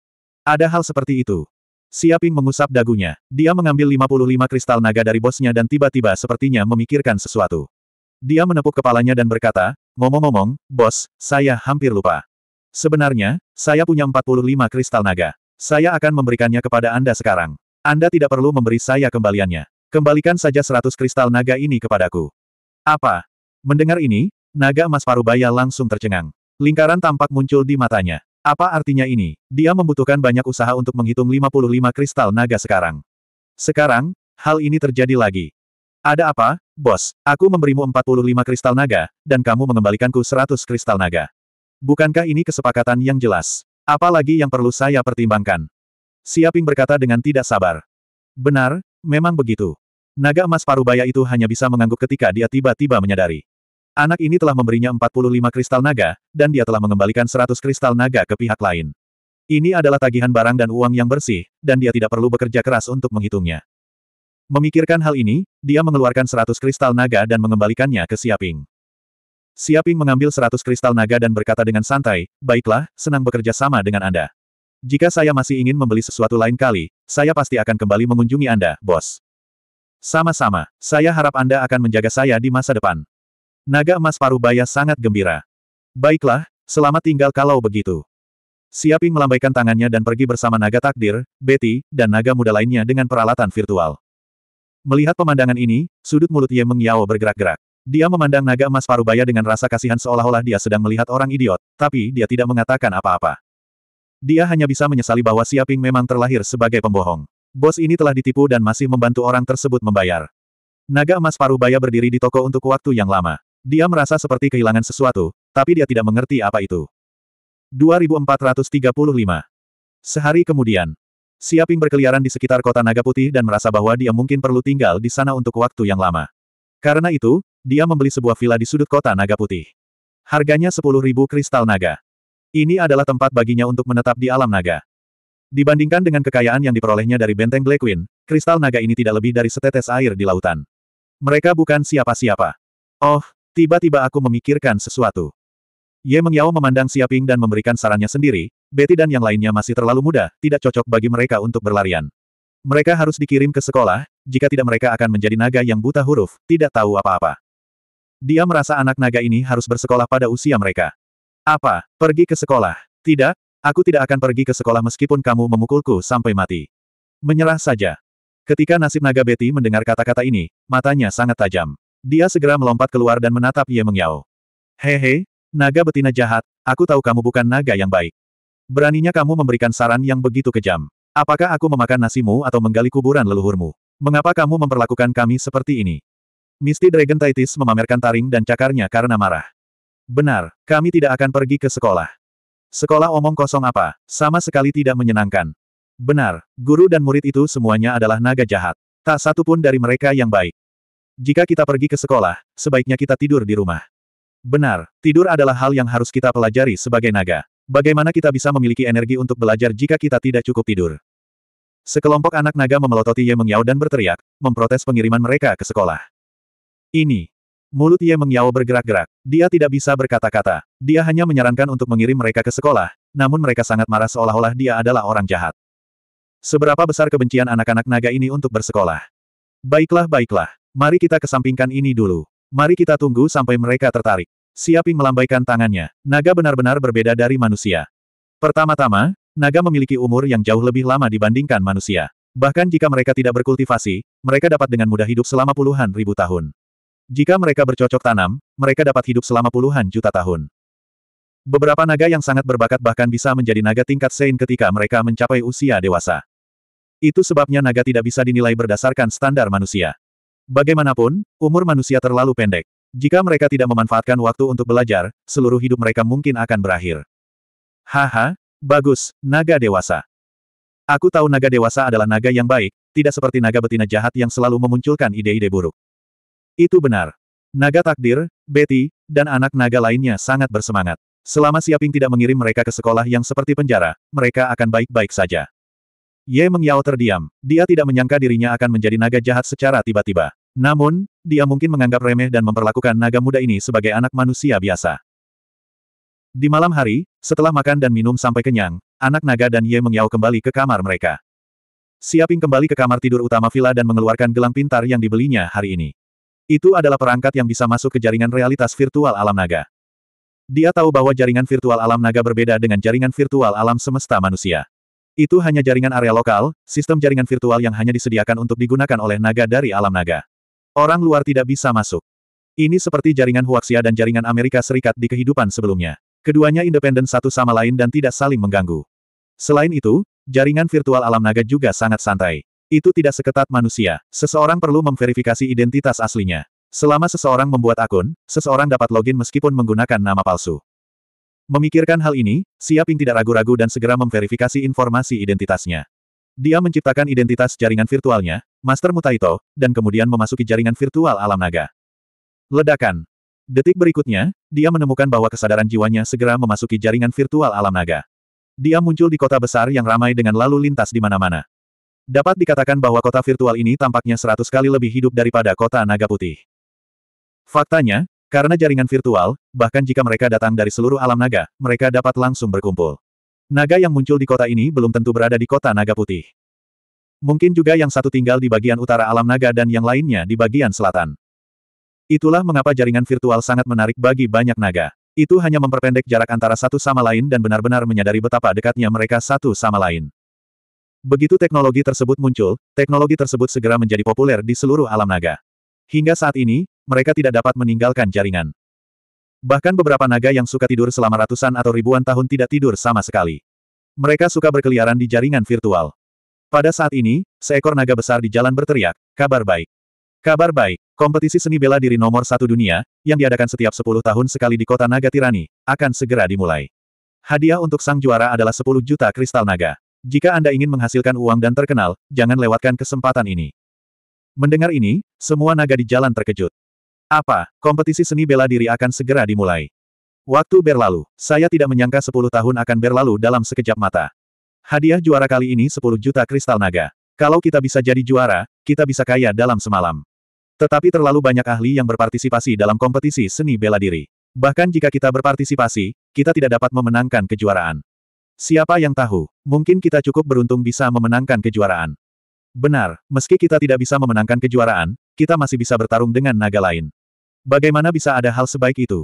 Ada hal seperti itu. Siaping mengusap dagunya. Dia mengambil 55 kristal naga dari bosnya dan tiba-tiba sepertinya memikirkan sesuatu. Dia menepuk kepalanya dan berkata, ngomong-ngomong, bos, saya hampir lupa. Sebenarnya, saya punya 45 kristal naga. Saya akan memberikannya kepada Anda sekarang. Anda tidak perlu memberi saya kembaliannya. Kembalikan saja 100 kristal naga ini kepadaku. Apa? Mendengar ini, naga emas parubaya langsung tercengang. Lingkaran tampak muncul di matanya. Apa artinya ini? Dia membutuhkan banyak usaha untuk menghitung 55 kristal naga sekarang. Sekarang, hal ini terjadi lagi. Ada apa, bos? Aku memberimu 45 kristal naga, dan kamu mengembalikanku 100 kristal naga. Bukankah ini kesepakatan yang jelas? Apalagi yang perlu saya pertimbangkan? Siaping berkata dengan tidak sabar. Benar, memang begitu. Naga emas parubaya itu hanya bisa mengangguk ketika dia tiba-tiba menyadari. Anak ini telah memberinya 45 kristal naga, dan dia telah mengembalikan 100 kristal naga ke pihak lain. Ini adalah tagihan barang dan uang yang bersih, dan dia tidak perlu bekerja keras untuk menghitungnya. Memikirkan hal ini, dia mengeluarkan 100 kristal naga dan mengembalikannya ke Siaping. Siaping mengambil seratus kristal naga dan berkata dengan santai, baiklah, senang bekerja sama dengan Anda. Jika saya masih ingin membeli sesuatu lain kali, saya pasti akan kembali mengunjungi Anda, bos. Sama-sama, saya harap Anda akan menjaga saya di masa depan. Naga emas Parubaya sangat gembira. Baiklah, selamat tinggal kalau begitu. Siaping melambaikan tangannya dan pergi bersama naga takdir, Betty, dan naga muda lainnya dengan peralatan virtual. Melihat pemandangan ini, sudut mulut Ye Meng bergerak-gerak. Dia memandang naga emas Parubaya dengan rasa kasihan seolah-olah dia sedang melihat orang idiot, tapi dia tidak mengatakan apa-apa. Dia hanya bisa menyesali bahwa Siaping memang terlahir sebagai pembohong. Bos ini telah ditipu dan masih membantu orang tersebut membayar. Naga emas Parubaya berdiri di toko untuk waktu yang lama. Dia merasa seperti kehilangan sesuatu, tapi dia tidak mengerti apa itu. 2435 Sehari kemudian, Siaping berkeliaran di sekitar kota Naga Putih dan merasa bahwa dia mungkin perlu tinggal di sana untuk waktu yang lama. Karena itu, dia membeli sebuah villa di sudut kota Naga Putih. Harganya 10.000 kristal naga. Ini adalah tempat baginya untuk menetap di alam naga. Dibandingkan dengan kekayaan yang diperolehnya dari benteng Black Queen, kristal naga ini tidak lebih dari setetes air di lautan. Mereka bukan siapa-siapa. Oh, tiba-tiba aku memikirkan sesuatu. Ye Mengyao memandang Siaping dan memberikan sarannya sendiri, Betty dan yang lainnya masih terlalu muda, tidak cocok bagi mereka untuk berlarian. Mereka harus dikirim ke sekolah, jika tidak mereka akan menjadi naga yang buta huruf, tidak tahu apa-apa. Dia merasa anak naga ini harus bersekolah pada usia mereka. Apa, pergi ke sekolah? Tidak, aku tidak akan pergi ke sekolah meskipun kamu memukulku sampai mati. Menyerah saja. Ketika nasib naga Betty mendengar kata-kata ini, matanya sangat tajam. Dia segera melompat keluar dan menatap Ye Mengyao. Hehe, naga betina jahat, aku tahu kamu bukan naga yang baik. Beraninya kamu memberikan saran yang begitu kejam. Apakah aku memakan nasimu atau menggali kuburan leluhurmu? Mengapa kamu memperlakukan kami seperti ini? Misty Dragon Titis memamerkan taring dan cakarnya karena marah. Benar, kami tidak akan pergi ke sekolah. Sekolah omong kosong apa, sama sekali tidak menyenangkan. Benar, guru dan murid itu semuanya adalah naga jahat. Tak satu pun dari mereka yang baik. Jika kita pergi ke sekolah, sebaiknya kita tidur di rumah. Benar, tidur adalah hal yang harus kita pelajari sebagai naga. Bagaimana kita bisa memiliki energi untuk belajar jika kita tidak cukup tidur? Sekelompok anak naga memelototi Ye Mengyao dan berteriak, memprotes pengiriman mereka ke sekolah. Ini. Mulut Ye Mengyao bergerak-gerak. Dia tidak bisa berkata-kata. Dia hanya menyarankan untuk mengirim mereka ke sekolah, namun mereka sangat marah seolah-olah dia adalah orang jahat. Seberapa besar kebencian anak-anak naga ini untuk bersekolah? Baiklah, baiklah. Mari kita kesampingkan ini dulu. Mari kita tunggu sampai mereka tertarik. Siaping melambaikan tangannya. Naga benar-benar berbeda dari manusia. Pertama-tama, naga memiliki umur yang jauh lebih lama dibandingkan manusia. Bahkan jika mereka tidak berkultivasi, mereka dapat dengan mudah hidup selama puluhan ribu tahun. Jika mereka bercocok tanam, mereka dapat hidup selama puluhan juta tahun. Beberapa naga yang sangat berbakat bahkan bisa menjadi naga tingkat Sein ketika mereka mencapai usia dewasa. Itu sebabnya naga tidak bisa dinilai berdasarkan standar manusia. Bagaimanapun, umur manusia terlalu pendek. Jika mereka tidak memanfaatkan waktu untuk belajar, seluruh hidup mereka mungkin akan berakhir. Haha, bagus, naga dewasa. Aku tahu naga dewasa adalah naga yang baik, tidak seperti naga betina jahat yang selalu memunculkan ide-ide buruk. Itu benar. Naga takdir, Betty, dan anak naga lainnya sangat bersemangat. Selama Siaping tidak mengirim mereka ke sekolah yang seperti penjara, mereka akan baik-baik saja. Ye Mengyao terdiam. Dia tidak menyangka dirinya akan menjadi naga jahat secara tiba-tiba. Namun, dia mungkin menganggap remeh dan memperlakukan naga muda ini sebagai anak manusia biasa. Di malam hari, setelah makan dan minum sampai kenyang, anak naga dan Ye Mengyao kembali ke kamar mereka. Siaping kembali ke kamar tidur utama villa dan mengeluarkan gelang pintar yang dibelinya hari ini. Itu adalah perangkat yang bisa masuk ke jaringan realitas virtual alam naga. Dia tahu bahwa jaringan virtual alam naga berbeda dengan jaringan virtual alam semesta manusia. Itu hanya jaringan area lokal, sistem jaringan virtual yang hanya disediakan untuk digunakan oleh naga dari alam naga. Orang luar tidak bisa masuk. Ini seperti jaringan Huaxia dan jaringan Amerika Serikat di kehidupan sebelumnya. Keduanya independen satu sama lain dan tidak saling mengganggu. Selain itu, jaringan virtual alam naga juga sangat santai. Itu tidak seketat manusia. Seseorang perlu memverifikasi identitas aslinya. Selama seseorang membuat akun, seseorang dapat login meskipun menggunakan nama palsu. Memikirkan hal ini, Siaping tidak ragu-ragu dan segera memverifikasi informasi identitasnya. Dia menciptakan identitas jaringan virtualnya, Master Mutaito, dan kemudian memasuki jaringan virtual alam naga. Ledakan. Detik berikutnya, dia menemukan bahwa kesadaran jiwanya segera memasuki jaringan virtual alam naga. Dia muncul di kota besar yang ramai dengan lalu lintas di mana-mana. Dapat dikatakan bahwa kota virtual ini tampaknya seratus kali lebih hidup daripada kota naga putih. Faktanya, karena jaringan virtual, bahkan jika mereka datang dari seluruh alam naga, mereka dapat langsung berkumpul. Naga yang muncul di kota ini belum tentu berada di kota naga putih. Mungkin juga yang satu tinggal di bagian utara alam naga dan yang lainnya di bagian selatan. Itulah mengapa jaringan virtual sangat menarik bagi banyak naga. Itu hanya memperpendek jarak antara satu sama lain dan benar-benar menyadari betapa dekatnya mereka satu sama lain. Begitu teknologi tersebut muncul, teknologi tersebut segera menjadi populer di seluruh alam naga. Hingga saat ini, mereka tidak dapat meninggalkan jaringan. Bahkan beberapa naga yang suka tidur selama ratusan atau ribuan tahun tidak tidur sama sekali. Mereka suka berkeliaran di jaringan virtual. Pada saat ini, seekor naga besar di jalan berteriak, kabar baik. Kabar baik, kompetisi seni bela diri nomor satu dunia, yang diadakan setiap 10 tahun sekali di kota naga tirani, akan segera dimulai. Hadiah untuk sang juara adalah 10 juta kristal naga. Jika Anda ingin menghasilkan uang dan terkenal, jangan lewatkan kesempatan ini. Mendengar ini, semua naga di jalan terkejut. Apa, kompetisi seni bela diri akan segera dimulai? Waktu berlalu, saya tidak menyangka 10 tahun akan berlalu dalam sekejap mata. Hadiah juara kali ini 10 juta kristal naga. Kalau kita bisa jadi juara, kita bisa kaya dalam semalam. Tetapi terlalu banyak ahli yang berpartisipasi dalam kompetisi seni bela diri. Bahkan jika kita berpartisipasi, kita tidak dapat memenangkan kejuaraan. Siapa yang tahu, mungkin kita cukup beruntung bisa memenangkan kejuaraan. Benar, meski kita tidak bisa memenangkan kejuaraan, kita masih bisa bertarung dengan naga lain. Bagaimana bisa ada hal sebaik itu?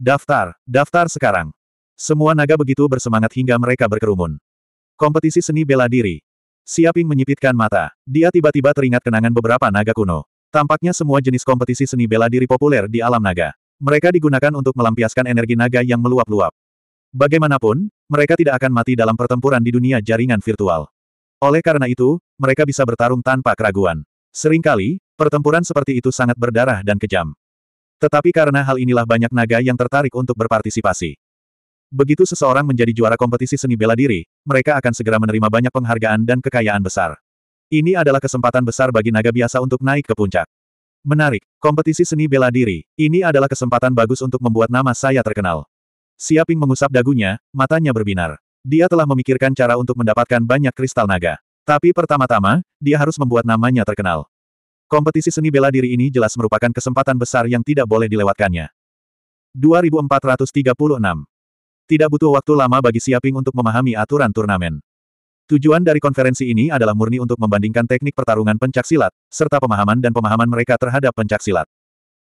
Daftar, daftar sekarang. Semua naga begitu bersemangat hingga mereka berkerumun. Kompetisi seni bela diri. Siaping menyipitkan mata. Dia tiba-tiba teringat kenangan beberapa naga kuno. Tampaknya semua jenis kompetisi seni bela diri populer di alam naga. Mereka digunakan untuk melampiaskan energi naga yang meluap-luap. Bagaimanapun, mereka tidak akan mati dalam pertempuran di dunia jaringan virtual. Oleh karena itu, mereka bisa bertarung tanpa keraguan. Seringkali, pertempuran seperti itu sangat berdarah dan kejam. Tetapi karena hal inilah banyak naga yang tertarik untuk berpartisipasi. Begitu seseorang menjadi juara kompetisi seni bela diri, mereka akan segera menerima banyak penghargaan dan kekayaan besar. Ini adalah kesempatan besar bagi naga biasa untuk naik ke puncak. Menarik, kompetisi seni bela diri, ini adalah kesempatan bagus untuk membuat nama saya terkenal. Siaping mengusap dagunya, matanya berbinar. Dia telah memikirkan cara untuk mendapatkan banyak kristal naga. Tapi pertama-tama, dia harus membuat namanya terkenal. Kompetisi seni bela diri ini jelas merupakan kesempatan besar yang tidak boleh dilewatkannya. 2436 Tidak butuh waktu lama bagi Siaping untuk memahami aturan turnamen. Tujuan dari konferensi ini adalah murni untuk membandingkan teknik pertarungan pencaksilat, serta pemahaman dan pemahaman mereka terhadap pencaksilat.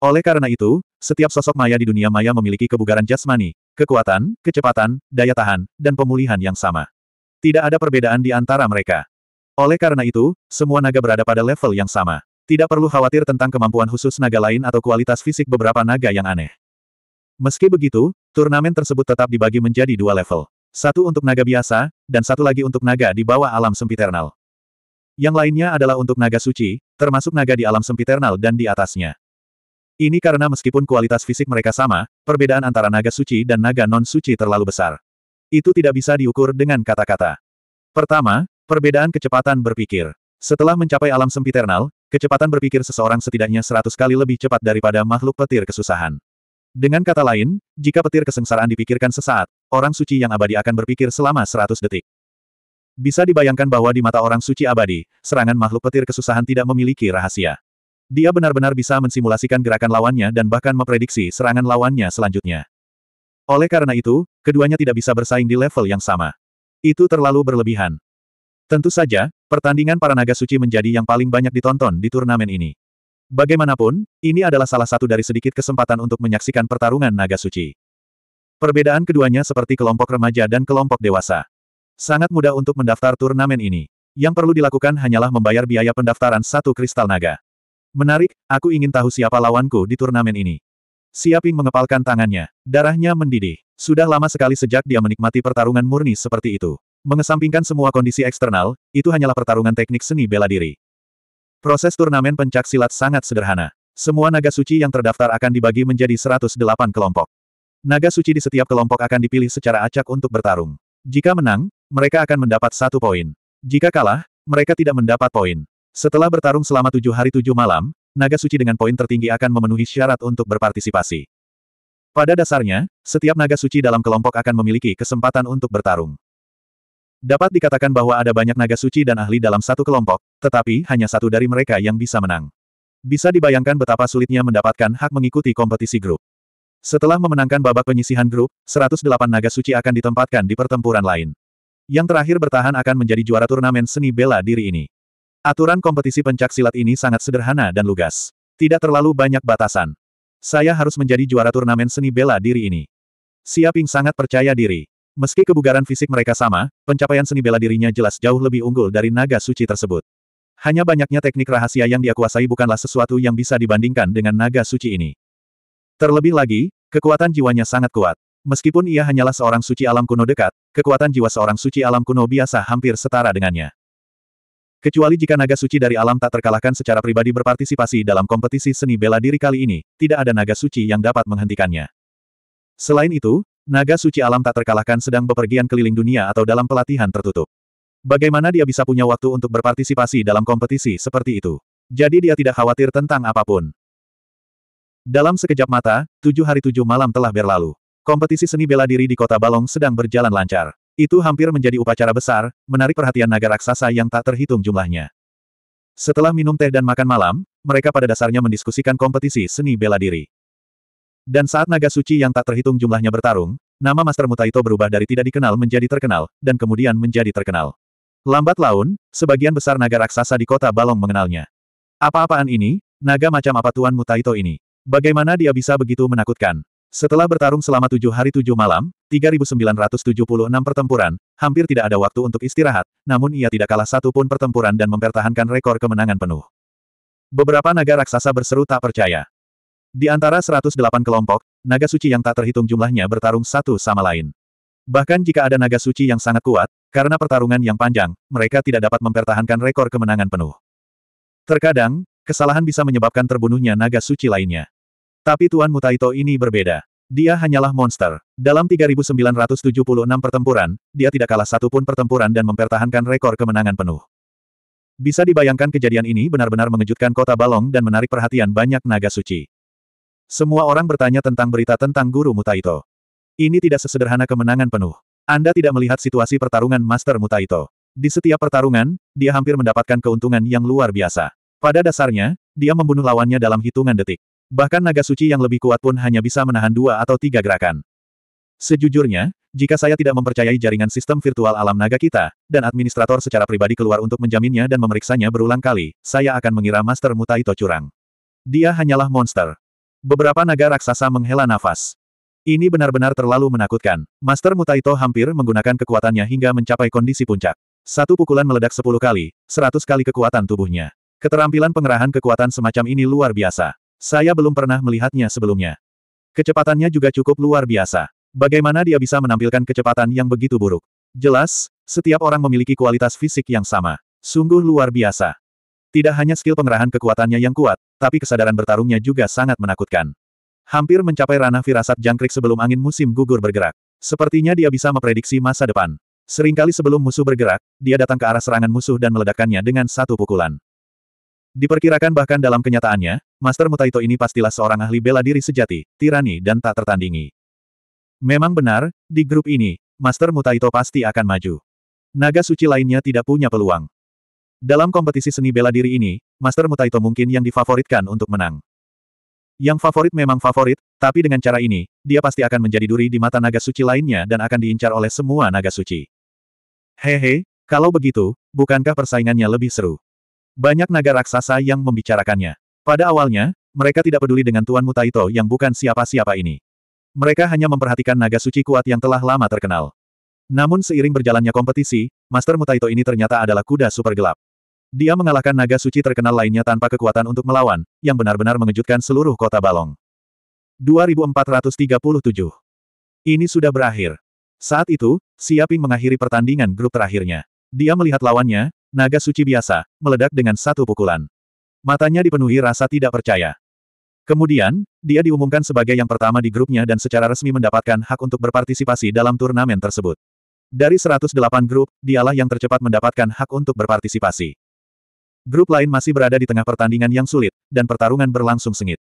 Oleh karena itu, setiap sosok maya di dunia maya memiliki kebugaran jasmani, Kekuatan, kecepatan, daya tahan, dan pemulihan yang sama. Tidak ada perbedaan di antara mereka. Oleh karena itu, semua naga berada pada level yang sama. Tidak perlu khawatir tentang kemampuan khusus naga lain atau kualitas fisik beberapa naga yang aneh. Meski begitu, turnamen tersebut tetap dibagi menjadi dua level. Satu untuk naga biasa, dan satu lagi untuk naga di bawah alam sempiternal. Yang lainnya adalah untuk naga suci, termasuk naga di alam sempiternal dan di atasnya. Ini karena meskipun kualitas fisik mereka sama, perbedaan antara naga suci dan naga non-suci terlalu besar. Itu tidak bisa diukur dengan kata-kata. Pertama, perbedaan kecepatan berpikir. Setelah mencapai alam sempiternal, kecepatan berpikir seseorang setidaknya seratus kali lebih cepat daripada makhluk petir kesusahan. Dengan kata lain, jika petir kesengsaraan dipikirkan sesaat, orang suci yang abadi akan berpikir selama seratus detik. Bisa dibayangkan bahwa di mata orang suci abadi, serangan makhluk petir kesusahan tidak memiliki rahasia. Dia benar-benar bisa mensimulasikan gerakan lawannya dan bahkan memprediksi serangan lawannya selanjutnya. Oleh karena itu, keduanya tidak bisa bersaing di level yang sama. Itu terlalu berlebihan. Tentu saja, pertandingan para naga suci menjadi yang paling banyak ditonton di turnamen ini. Bagaimanapun, ini adalah salah satu dari sedikit kesempatan untuk menyaksikan pertarungan naga suci. Perbedaan keduanya seperti kelompok remaja dan kelompok dewasa. Sangat mudah untuk mendaftar turnamen ini. Yang perlu dilakukan hanyalah membayar biaya pendaftaran satu kristal naga. Menarik, aku ingin tahu siapa lawanku di turnamen ini. Siaping mengepalkan tangannya. Darahnya mendidih. Sudah lama sekali sejak dia menikmati pertarungan murni seperti itu. Mengesampingkan semua kondisi eksternal, itu hanyalah pertarungan teknik seni bela diri. Proses turnamen pencak silat sangat sederhana. Semua naga suci yang terdaftar akan dibagi menjadi 108 kelompok. Naga suci di setiap kelompok akan dipilih secara acak untuk bertarung. Jika menang, mereka akan mendapat satu poin. Jika kalah, mereka tidak mendapat poin. Setelah bertarung selama tujuh hari tujuh malam, naga suci dengan poin tertinggi akan memenuhi syarat untuk berpartisipasi. Pada dasarnya, setiap naga suci dalam kelompok akan memiliki kesempatan untuk bertarung. Dapat dikatakan bahwa ada banyak naga suci dan ahli dalam satu kelompok, tetapi hanya satu dari mereka yang bisa menang. Bisa dibayangkan betapa sulitnya mendapatkan hak mengikuti kompetisi grup. Setelah memenangkan babak penyisihan grup, 108 naga suci akan ditempatkan di pertempuran lain. Yang terakhir bertahan akan menjadi juara turnamen seni bela diri ini. Aturan kompetisi pencak silat ini sangat sederhana dan lugas. Tidak terlalu banyak batasan. Saya harus menjadi juara turnamen seni bela diri ini. Siaping sangat percaya diri. Meski kebugaran fisik mereka sama, pencapaian seni bela dirinya jelas jauh lebih unggul dari naga suci tersebut. Hanya banyaknya teknik rahasia yang dia kuasai bukanlah sesuatu yang bisa dibandingkan dengan naga suci ini. Terlebih lagi, kekuatan jiwanya sangat kuat. Meskipun ia hanyalah seorang suci alam kuno dekat, kekuatan jiwa seorang suci alam kuno biasa hampir setara dengannya. Kecuali jika naga suci dari alam tak terkalahkan secara pribadi berpartisipasi dalam kompetisi seni bela diri kali ini, tidak ada naga suci yang dapat menghentikannya. Selain itu, naga suci alam tak terkalahkan sedang bepergian keliling dunia atau dalam pelatihan tertutup. Bagaimana dia bisa punya waktu untuk berpartisipasi dalam kompetisi seperti itu? Jadi dia tidak khawatir tentang apapun. Dalam sekejap mata, tujuh hari tujuh malam telah berlalu. Kompetisi seni bela diri di kota Balong sedang berjalan lancar. Itu hampir menjadi upacara besar, menarik perhatian naga raksasa yang tak terhitung jumlahnya. Setelah minum teh dan makan malam, mereka pada dasarnya mendiskusikan kompetisi seni bela diri. Dan saat naga suci yang tak terhitung jumlahnya bertarung, nama Master Mutaito berubah dari tidak dikenal menjadi terkenal, dan kemudian menjadi terkenal. Lambat laun, sebagian besar naga raksasa di kota Balong mengenalnya. Apa-apaan ini, naga macam apa Tuan Mutaito ini? Bagaimana dia bisa begitu menakutkan? Setelah bertarung selama tujuh hari tujuh malam, 3976 pertempuran, hampir tidak ada waktu untuk istirahat, namun ia tidak kalah satu pun pertempuran dan mempertahankan rekor kemenangan penuh. Beberapa naga raksasa berseru tak percaya. Di antara 108 kelompok, naga suci yang tak terhitung jumlahnya bertarung satu sama lain. Bahkan jika ada naga suci yang sangat kuat, karena pertarungan yang panjang, mereka tidak dapat mempertahankan rekor kemenangan penuh. Terkadang, kesalahan bisa menyebabkan terbunuhnya naga suci lainnya. Tapi Tuan Mutaito ini berbeda. Dia hanyalah monster. Dalam 3976 pertempuran, dia tidak kalah satu pun pertempuran dan mempertahankan rekor kemenangan penuh. Bisa dibayangkan kejadian ini benar-benar mengejutkan kota Balong dan menarik perhatian banyak naga suci. Semua orang bertanya tentang berita tentang Guru Mutaito. Ini tidak sesederhana kemenangan penuh. Anda tidak melihat situasi pertarungan Master Mutaito. Di setiap pertarungan, dia hampir mendapatkan keuntungan yang luar biasa. Pada dasarnya, dia membunuh lawannya dalam hitungan detik. Bahkan naga suci yang lebih kuat pun hanya bisa menahan dua atau tiga gerakan. Sejujurnya, jika saya tidak mempercayai jaringan sistem virtual alam naga kita, dan administrator secara pribadi keluar untuk menjaminnya dan memeriksanya berulang kali, saya akan mengira Master Mutaito curang. Dia hanyalah monster. Beberapa naga raksasa menghela nafas. Ini benar-benar terlalu menakutkan. Master Mutaito hampir menggunakan kekuatannya hingga mencapai kondisi puncak. Satu pukulan meledak sepuluh kali, seratus kali kekuatan tubuhnya. Keterampilan pengerahan kekuatan semacam ini luar biasa. Saya belum pernah melihatnya sebelumnya. Kecepatannya juga cukup luar biasa. Bagaimana dia bisa menampilkan kecepatan yang begitu buruk? Jelas, setiap orang memiliki kualitas fisik yang sama. Sungguh luar biasa. Tidak hanya skill pengerahan kekuatannya yang kuat, tapi kesadaran bertarungnya juga sangat menakutkan. Hampir mencapai ranah firasat jangkrik sebelum angin musim gugur bergerak. Sepertinya dia bisa memprediksi masa depan. Seringkali sebelum musuh bergerak, dia datang ke arah serangan musuh dan meledakkannya dengan satu pukulan. Diperkirakan bahkan dalam kenyataannya, Master Mutaito ini pastilah seorang ahli bela diri sejati, tirani dan tak tertandingi. Memang benar, di grup ini, Master Mutaito pasti akan maju. Naga suci lainnya tidak punya peluang. Dalam kompetisi seni bela diri ini, Master Mutaito mungkin yang difavoritkan untuk menang. Yang favorit memang favorit, tapi dengan cara ini, dia pasti akan menjadi duri di mata naga suci lainnya dan akan diincar oleh semua naga suci. Hehe, kalau begitu, bukankah persaingannya lebih seru? Banyak naga raksasa yang membicarakannya. Pada awalnya, mereka tidak peduli dengan Tuan Mutaito yang bukan siapa-siapa ini. Mereka hanya memperhatikan naga suci kuat yang telah lama terkenal. Namun seiring berjalannya kompetisi, Master Mutaito ini ternyata adalah kuda super gelap. Dia mengalahkan naga suci terkenal lainnya tanpa kekuatan untuk melawan, yang benar-benar mengejutkan seluruh kota Balong. 2437 Ini sudah berakhir. Saat itu, Siaping mengakhiri pertandingan grup terakhirnya. Dia melihat lawannya, naga suci biasa, meledak dengan satu pukulan. Matanya dipenuhi rasa tidak percaya. Kemudian, dia diumumkan sebagai yang pertama di grupnya dan secara resmi mendapatkan hak untuk berpartisipasi dalam turnamen tersebut. Dari 108 grup, dialah yang tercepat mendapatkan hak untuk berpartisipasi. Grup lain masih berada di tengah pertandingan yang sulit, dan pertarungan berlangsung sengit.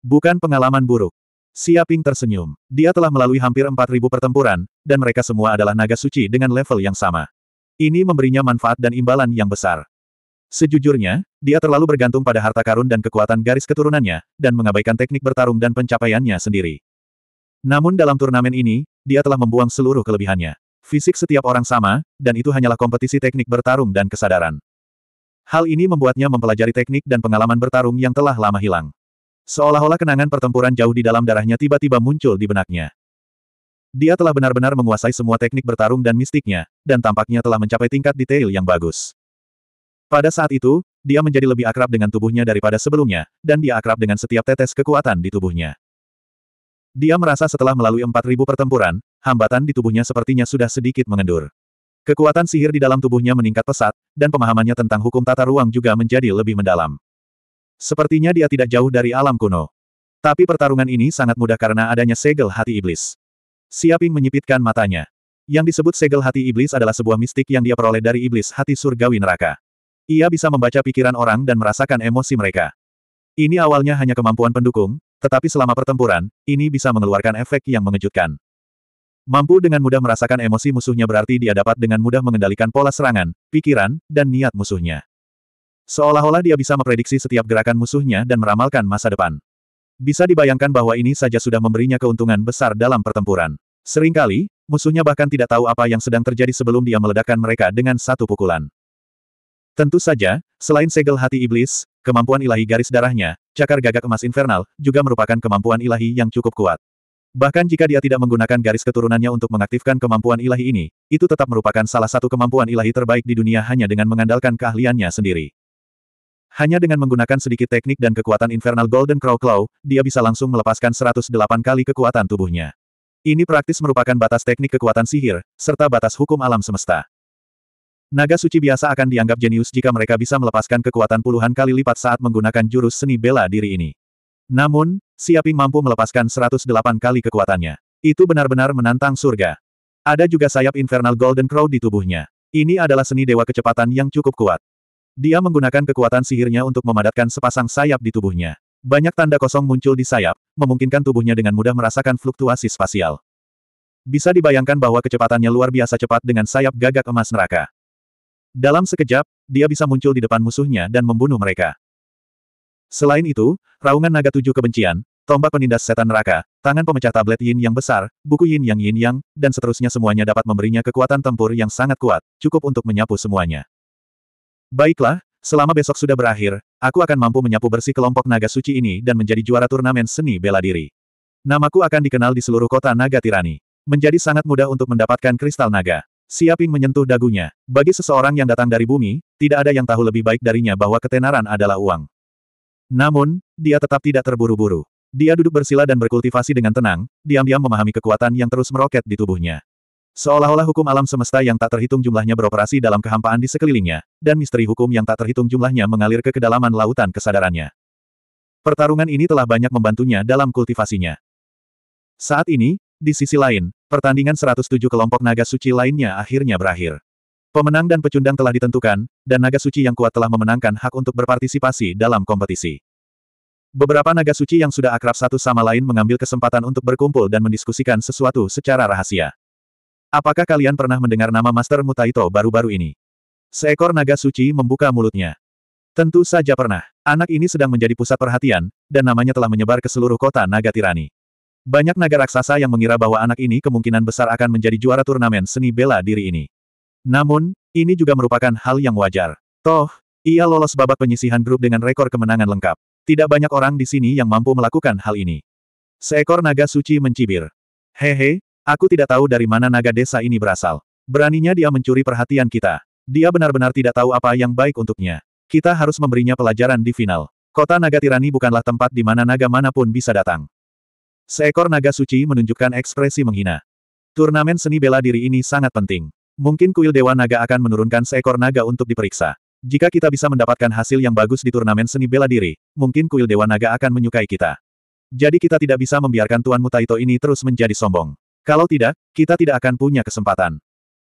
Bukan pengalaman buruk. Siaping tersenyum. Dia telah melalui hampir 4.000 pertempuran, dan mereka semua adalah naga suci dengan level yang sama. Ini memberinya manfaat dan imbalan yang besar. Sejujurnya, dia terlalu bergantung pada harta karun dan kekuatan garis keturunannya, dan mengabaikan teknik bertarung dan pencapaiannya sendiri. Namun dalam turnamen ini, dia telah membuang seluruh kelebihannya. Fisik setiap orang sama, dan itu hanyalah kompetisi teknik bertarung dan kesadaran. Hal ini membuatnya mempelajari teknik dan pengalaman bertarung yang telah lama hilang. Seolah-olah kenangan pertempuran jauh di dalam darahnya tiba-tiba muncul di benaknya. Dia telah benar-benar menguasai semua teknik bertarung dan mistiknya, dan tampaknya telah mencapai tingkat detail yang bagus. Pada saat itu, dia menjadi lebih akrab dengan tubuhnya daripada sebelumnya, dan dia akrab dengan setiap tetes kekuatan di tubuhnya. Dia merasa setelah melalui 4.000 pertempuran, hambatan di tubuhnya sepertinya sudah sedikit mengendur. Kekuatan sihir di dalam tubuhnya meningkat pesat, dan pemahamannya tentang hukum tata ruang juga menjadi lebih mendalam. Sepertinya dia tidak jauh dari alam kuno. Tapi pertarungan ini sangat mudah karena adanya segel hati iblis. Siaping menyipitkan matanya. Yang disebut segel hati iblis adalah sebuah mistik yang dia peroleh dari iblis hati surgawi neraka. Ia bisa membaca pikiran orang dan merasakan emosi mereka. Ini awalnya hanya kemampuan pendukung, tetapi selama pertempuran, ini bisa mengeluarkan efek yang mengejutkan. Mampu dengan mudah merasakan emosi musuhnya berarti dia dapat dengan mudah mengendalikan pola serangan, pikiran, dan niat musuhnya. Seolah-olah dia bisa memprediksi setiap gerakan musuhnya dan meramalkan masa depan. Bisa dibayangkan bahwa ini saja sudah memberinya keuntungan besar dalam pertempuran. Seringkali, musuhnya bahkan tidak tahu apa yang sedang terjadi sebelum dia meledakkan mereka dengan satu pukulan. Tentu saja, selain segel hati iblis, kemampuan ilahi garis darahnya, cakar gagak emas infernal, juga merupakan kemampuan ilahi yang cukup kuat. Bahkan jika dia tidak menggunakan garis keturunannya untuk mengaktifkan kemampuan ilahi ini, itu tetap merupakan salah satu kemampuan ilahi terbaik di dunia hanya dengan mengandalkan keahliannya sendiri. Hanya dengan menggunakan sedikit teknik dan kekuatan Infernal Golden Crow Claw, dia bisa langsung melepaskan 108 kali kekuatan tubuhnya. Ini praktis merupakan batas teknik kekuatan sihir, serta batas hukum alam semesta. Naga suci biasa akan dianggap jenius jika mereka bisa melepaskan kekuatan puluhan kali lipat saat menggunakan jurus seni bela diri ini. Namun, Siaping mampu melepaskan 108 kali kekuatannya. Itu benar-benar menantang surga. Ada juga sayap Infernal Golden Crow di tubuhnya. Ini adalah seni dewa kecepatan yang cukup kuat. Dia menggunakan kekuatan sihirnya untuk memadatkan sepasang sayap di tubuhnya. Banyak tanda kosong muncul di sayap, memungkinkan tubuhnya dengan mudah merasakan fluktuasi spasial. Bisa dibayangkan bahwa kecepatannya luar biasa cepat dengan sayap gagak emas neraka. Dalam sekejap, dia bisa muncul di depan musuhnya dan membunuh mereka. Selain itu, raungan naga tujuh kebencian, tombak penindas setan neraka, tangan pemecah tablet yin yang besar, buku yin yang yin yang, dan seterusnya semuanya dapat memberinya kekuatan tempur yang sangat kuat, cukup untuk menyapu semuanya. Baiklah, selama besok sudah berakhir, aku akan mampu menyapu bersih kelompok naga suci ini dan menjadi juara turnamen seni bela diri. Namaku akan dikenal di seluruh kota naga tirani. Menjadi sangat mudah untuk mendapatkan kristal naga. Siaping menyentuh dagunya. Bagi seseorang yang datang dari bumi, tidak ada yang tahu lebih baik darinya bahwa ketenaran adalah uang. Namun, dia tetap tidak terburu-buru. Dia duduk bersila dan berkultivasi dengan tenang, diam-diam memahami kekuatan yang terus meroket di tubuhnya. Seolah-olah hukum alam semesta yang tak terhitung jumlahnya beroperasi dalam kehampaan di sekelilingnya, dan misteri hukum yang tak terhitung jumlahnya mengalir ke kedalaman lautan kesadarannya. Pertarungan ini telah banyak membantunya dalam kultivasinya. Saat ini, di sisi lain, pertandingan 107 kelompok naga suci lainnya akhirnya berakhir. Pemenang dan pecundang telah ditentukan, dan naga suci yang kuat telah memenangkan hak untuk berpartisipasi dalam kompetisi. Beberapa naga suci yang sudah akrab satu sama lain mengambil kesempatan untuk berkumpul dan mendiskusikan sesuatu secara rahasia. Apakah kalian pernah mendengar nama Master Mutaito baru-baru ini? Seekor naga suci membuka mulutnya. Tentu saja pernah. Anak ini sedang menjadi pusat perhatian, dan namanya telah menyebar ke seluruh kota naga tirani. Banyak naga raksasa yang mengira bahwa anak ini kemungkinan besar akan menjadi juara turnamen seni bela diri ini. Namun, ini juga merupakan hal yang wajar. Toh, ia lolos babak penyisihan grup dengan rekor kemenangan lengkap. Tidak banyak orang di sini yang mampu melakukan hal ini. Seekor naga suci mencibir. Hehe, aku tidak tahu dari mana naga desa ini berasal. Beraninya dia mencuri perhatian kita. Dia benar-benar tidak tahu apa yang baik untuknya. Kita harus memberinya pelajaran di final. Kota naga tirani bukanlah tempat di mana naga manapun bisa datang. Seekor naga suci menunjukkan ekspresi menghina. Turnamen seni bela diri ini sangat penting. Mungkin kuil Dewa Naga akan menurunkan seekor naga untuk diperiksa. Jika kita bisa mendapatkan hasil yang bagus di turnamen seni bela diri, mungkin kuil Dewa Naga akan menyukai kita. Jadi kita tidak bisa membiarkan Tuan Mutaito ini terus menjadi sombong. Kalau tidak, kita tidak akan punya kesempatan.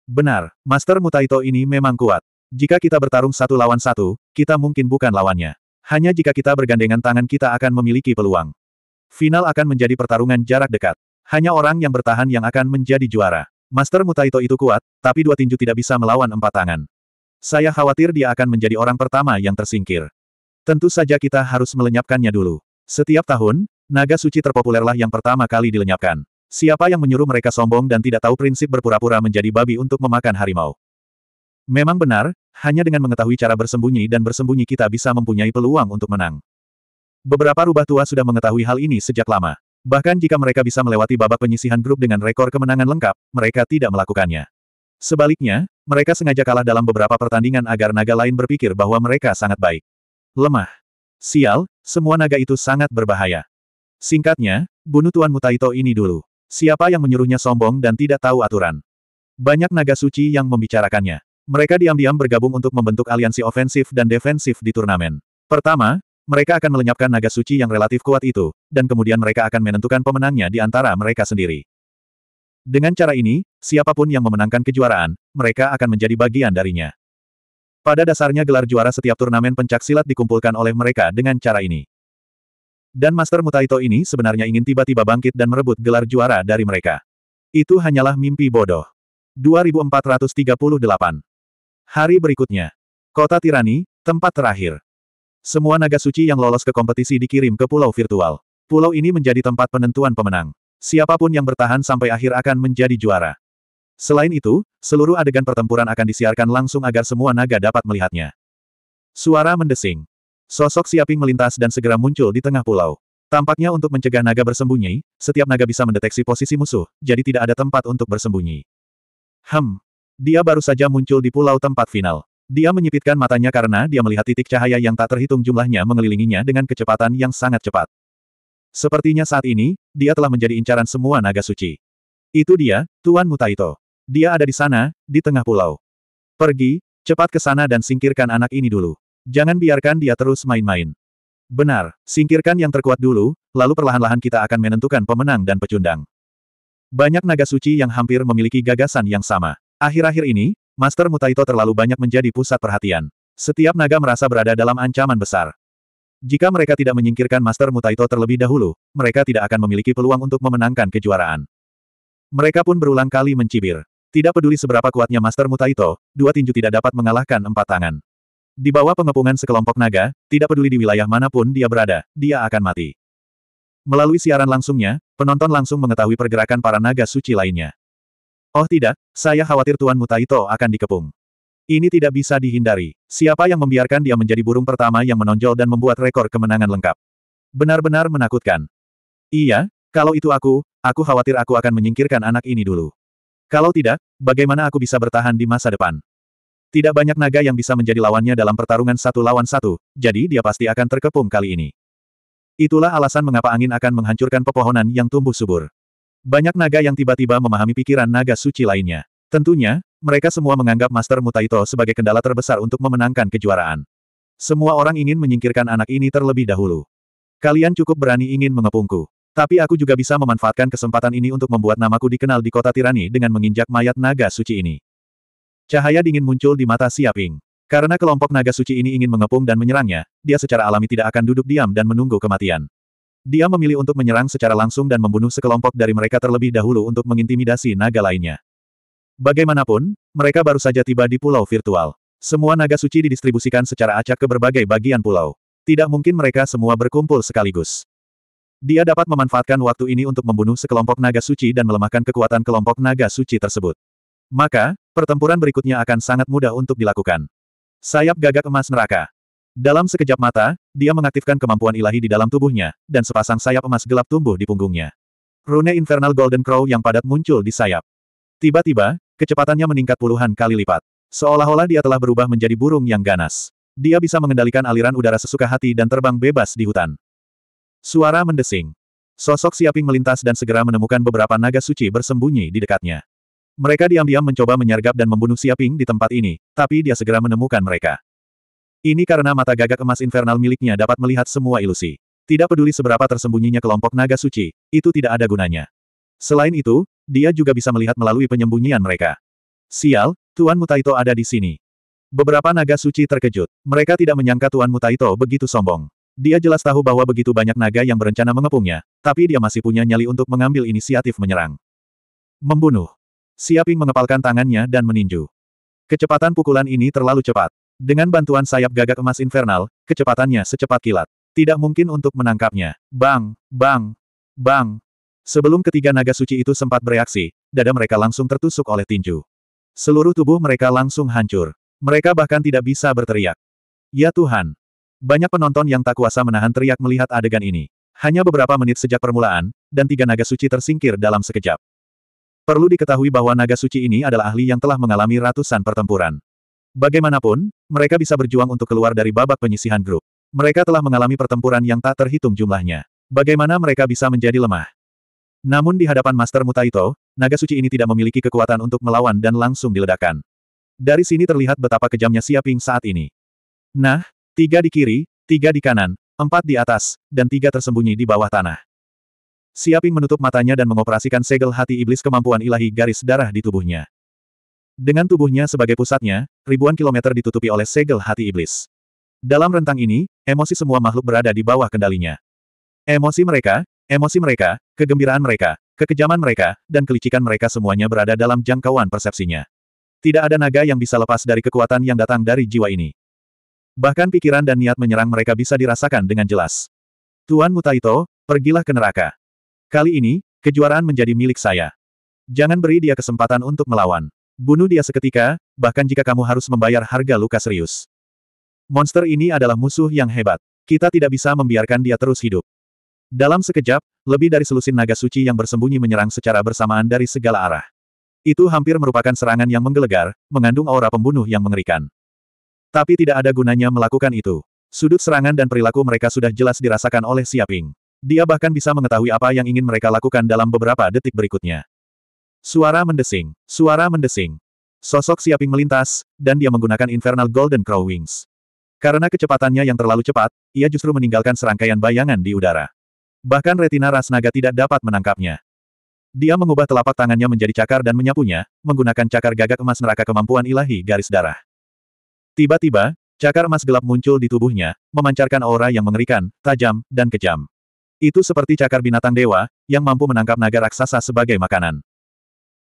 Benar, Master Mutaito ini memang kuat. Jika kita bertarung satu lawan satu, kita mungkin bukan lawannya. Hanya jika kita bergandengan tangan kita akan memiliki peluang. Final akan menjadi pertarungan jarak dekat. Hanya orang yang bertahan yang akan menjadi juara. Master Mutaito itu kuat, tapi dua tinju tidak bisa melawan empat tangan. Saya khawatir dia akan menjadi orang pertama yang tersingkir. Tentu saja kita harus melenyapkannya dulu. Setiap tahun, naga suci terpopulerlah yang pertama kali dilenyapkan. Siapa yang menyuruh mereka sombong dan tidak tahu prinsip berpura-pura menjadi babi untuk memakan harimau? Memang benar, hanya dengan mengetahui cara bersembunyi dan bersembunyi kita bisa mempunyai peluang untuk menang. Beberapa rubah tua sudah mengetahui hal ini sejak lama. Bahkan jika mereka bisa melewati babak penyisihan grup dengan rekor kemenangan lengkap, mereka tidak melakukannya. Sebaliknya, mereka sengaja kalah dalam beberapa pertandingan agar naga lain berpikir bahwa mereka sangat baik. Lemah. Sial, semua naga itu sangat berbahaya. Singkatnya, bunuh Tuan Mutaito ini dulu. Siapa yang menyuruhnya sombong dan tidak tahu aturan? Banyak naga suci yang membicarakannya. Mereka diam-diam bergabung untuk membentuk aliansi ofensif dan defensif di turnamen. Pertama, mereka akan melenyapkan naga suci yang relatif kuat itu, dan kemudian mereka akan menentukan pemenangnya di antara mereka sendiri. Dengan cara ini, siapapun yang memenangkan kejuaraan, mereka akan menjadi bagian darinya. Pada dasarnya gelar juara setiap turnamen pencak silat dikumpulkan oleh mereka dengan cara ini. Dan Master Mutaito ini sebenarnya ingin tiba-tiba bangkit dan merebut gelar juara dari mereka. Itu hanyalah mimpi bodoh. 2438 Hari berikutnya. Kota Tirani, tempat terakhir. Semua naga suci yang lolos ke kompetisi dikirim ke pulau virtual. Pulau ini menjadi tempat penentuan pemenang. Siapapun yang bertahan sampai akhir akan menjadi juara. Selain itu, seluruh adegan pertempuran akan disiarkan langsung agar semua naga dapat melihatnya. Suara mendesing. Sosok Siaping melintas dan segera muncul di tengah pulau. Tampaknya untuk mencegah naga bersembunyi, setiap naga bisa mendeteksi posisi musuh, jadi tidak ada tempat untuk bersembunyi. Hem. Dia baru saja muncul di pulau tempat final. Dia menyipitkan matanya karena dia melihat titik cahaya yang tak terhitung jumlahnya mengelilinginya dengan kecepatan yang sangat cepat. Sepertinya saat ini, dia telah menjadi incaran semua naga suci. Itu dia, Tuan Mutaito. Dia ada di sana, di tengah pulau. Pergi, cepat ke sana dan singkirkan anak ini dulu. Jangan biarkan dia terus main-main. Benar, singkirkan yang terkuat dulu, lalu perlahan-lahan kita akan menentukan pemenang dan pecundang. Banyak naga suci yang hampir memiliki gagasan yang sama. Akhir-akhir ini, Master Mutaito terlalu banyak menjadi pusat perhatian. Setiap naga merasa berada dalam ancaman besar. Jika mereka tidak menyingkirkan Master Mutaito terlebih dahulu, mereka tidak akan memiliki peluang untuk memenangkan kejuaraan. Mereka pun berulang kali mencibir. Tidak peduli seberapa kuatnya Master Mutaito, dua tinju tidak dapat mengalahkan empat tangan. Di bawah pengepungan sekelompok naga, tidak peduli di wilayah manapun dia berada, dia akan mati. Melalui siaran langsungnya, penonton langsung mengetahui pergerakan para naga suci lainnya. Oh tidak, saya khawatir Tuan Mutaito akan dikepung. Ini tidak bisa dihindari. Siapa yang membiarkan dia menjadi burung pertama yang menonjol dan membuat rekor kemenangan lengkap? Benar-benar menakutkan. Iya, kalau itu aku, aku khawatir aku akan menyingkirkan anak ini dulu. Kalau tidak, bagaimana aku bisa bertahan di masa depan? Tidak banyak naga yang bisa menjadi lawannya dalam pertarungan satu lawan satu, jadi dia pasti akan terkepung kali ini. Itulah alasan mengapa angin akan menghancurkan pepohonan yang tumbuh subur. Banyak naga yang tiba-tiba memahami pikiran naga suci lainnya. Tentunya, mereka semua menganggap Master Mutaito sebagai kendala terbesar untuk memenangkan kejuaraan. Semua orang ingin menyingkirkan anak ini terlebih dahulu. Kalian cukup berani ingin mengepungku. Tapi aku juga bisa memanfaatkan kesempatan ini untuk membuat namaku dikenal di kota tirani dengan menginjak mayat naga suci ini. Cahaya dingin muncul di mata Siaping. Karena kelompok naga suci ini ingin mengepung dan menyerangnya, dia secara alami tidak akan duduk diam dan menunggu kematian. Dia memilih untuk menyerang secara langsung dan membunuh sekelompok dari mereka terlebih dahulu untuk mengintimidasi naga lainnya. Bagaimanapun, mereka baru saja tiba di pulau virtual. Semua naga suci didistribusikan secara acak ke berbagai bagian pulau. Tidak mungkin mereka semua berkumpul sekaligus. Dia dapat memanfaatkan waktu ini untuk membunuh sekelompok naga suci dan melemahkan kekuatan kelompok naga suci tersebut. Maka, pertempuran berikutnya akan sangat mudah untuk dilakukan. Sayap gagak emas neraka. Dalam sekejap mata, dia mengaktifkan kemampuan ilahi di dalam tubuhnya, dan sepasang sayap emas gelap tumbuh di punggungnya. Rune Infernal Golden Crow yang padat muncul di sayap. Tiba-tiba, kecepatannya meningkat puluhan kali lipat. Seolah-olah dia telah berubah menjadi burung yang ganas. Dia bisa mengendalikan aliran udara sesuka hati dan terbang bebas di hutan. Suara mendesing. Sosok Siaping melintas dan segera menemukan beberapa naga suci bersembunyi di dekatnya. Mereka diam-diam mencoba menyergap dan membunuh Siaping di tempat ini, tapi dia segera menemukan mereka. Ini karena mata gagak emas infernal miliknya dapat melihat semua ilusi. Tidak peduli seberapa tersembunyinya kelompok naga suci, itu tidak ada gunanya. Selain itu, dia juga bisa melihat melalui penyembunyian mereka. Sial, Tuan Mutaito ada di sini. Beberapa naga suci terkejut. Mereka tidak menyangka Tuan Mutaito begitu sombong. Dia jelas tahu bahwa begitu banyak naga yang berencana mengepungnya, tapi dia masih punya nyali untuk mengambil inisiatif menyerang. Membunuh. Siaping mengepalkan tangannya dan meninju. Kecepatan pukulan ini terlalu cepat. Dengan bantuan sayap gagak emas infernal, kecepatannya secepat kilat. Tidak mungkin untuk menangkapnya. Bang, bang, bang. Sebelum ketiga naga suci itu sempat bereaksi, dada mereka langsung tertusuk oleh tinju. Seluruh tubuh mereka langsung hancur. Mereka bahkan tidak bisa berteriak. Ya Tuhan. Banyak penonton yang tak kuasa menahan teriak melihat adegan ini. Hanya beberapa menit sejak permulaan, dan tiga naga suci tersingkir dalam sekejap. Perlu diketahui bahwa naga suci ini adalah ahli yang telah mengalami ratusan pertempuran. Bagaimanapun, mereka bisa berjuang untuk keluar dari babak penyisihan grup. Mereka telah mengalami pertempuran yang tak terhitung jumlahnya. Bagaimana mereka bisa menjadi lemah? Namun di hadapan Master Mutaito, naga suci ini tidak memiliki kekuatan untuk melawan dan langsung diledakkan. Dari sini terlihat betapa kejamnya Siaping saat ini. Nah, tiga di kiri, tiga di kanan, empat di atas, dan tiga tersembunyi di bawah tanah. Siaping menutup matanya dan mengoperasikan segel hati iblis kemampuan ilahi garis darah di tubuhnya. Dengan tubuhnya sebagai pusatnya, ribuan kilometer ditutupi oleh segel hati iblis. Dalam rentang ini, emosi semua makhluk berada di bawah kendalinya. Emosi mereka, emosi mereka, kegembiraan mereka, kekejaman mereka, dan kelicikan mereka semuanya berada dalam jangkauan persepsinya. Tidak ada naga yang bisa lepas dari kekuatan yang datang dari jiwa ini. Bahkan pikiran dan niat menyerang mereka bisa dirasakan dengan jelas. Tuan Mutaito, pergilah ke neraka. Kali ini, kejuaraan menjadi milik saya. Jangan beri dia kesempatan untuk melawan. Bunuh dia seketika, bahkan jika kamu harus membayar harga luka serius. Monster ini adalah musuh yang hebat. Kita tidak bisa membiarkan dia terus hidup. Dalam sekejap, lebih dari selusin naga suci yang bersembunyi menyerang secara bersamaan dari segala arah. Itu hampir merupakan serangan yang menggelegar, mengandung aura pembunuh yang mengerikan. Tapi tidak ada gunanya melakukan itu. Sudut serangan dan perilaku mereka sudah jelas dirasakan oleh Siaping. Dia bahkan bisa mengetahui apa yang ingin mereka lakukan dalam beberapa detik berikutnya. Suara mendesing, suara mendesing. Sosok siaping melintas, dan dia menggunakan Infernal Golden Crow Wings. Karena kecepatannya yang terlalu cepat, ia justru meninggalkan serangkaian bayangan di udara. Bahkan retina ras naga tidak dapat menangkapnya. Dia mengubah telapak tangannya menjadi cakar dan menyapunya, menggunakan cakar gagak emas neraka kemampuan ilahi garis darah. Tiba-tiba, cakar emas gelap muncul di tubuhnya, memancarkan aura yang mengerikan, tajam, dan kejam. Itu seperti cakar binatang dewa, yang mampu menangkap naga raksasa sebagai makanan.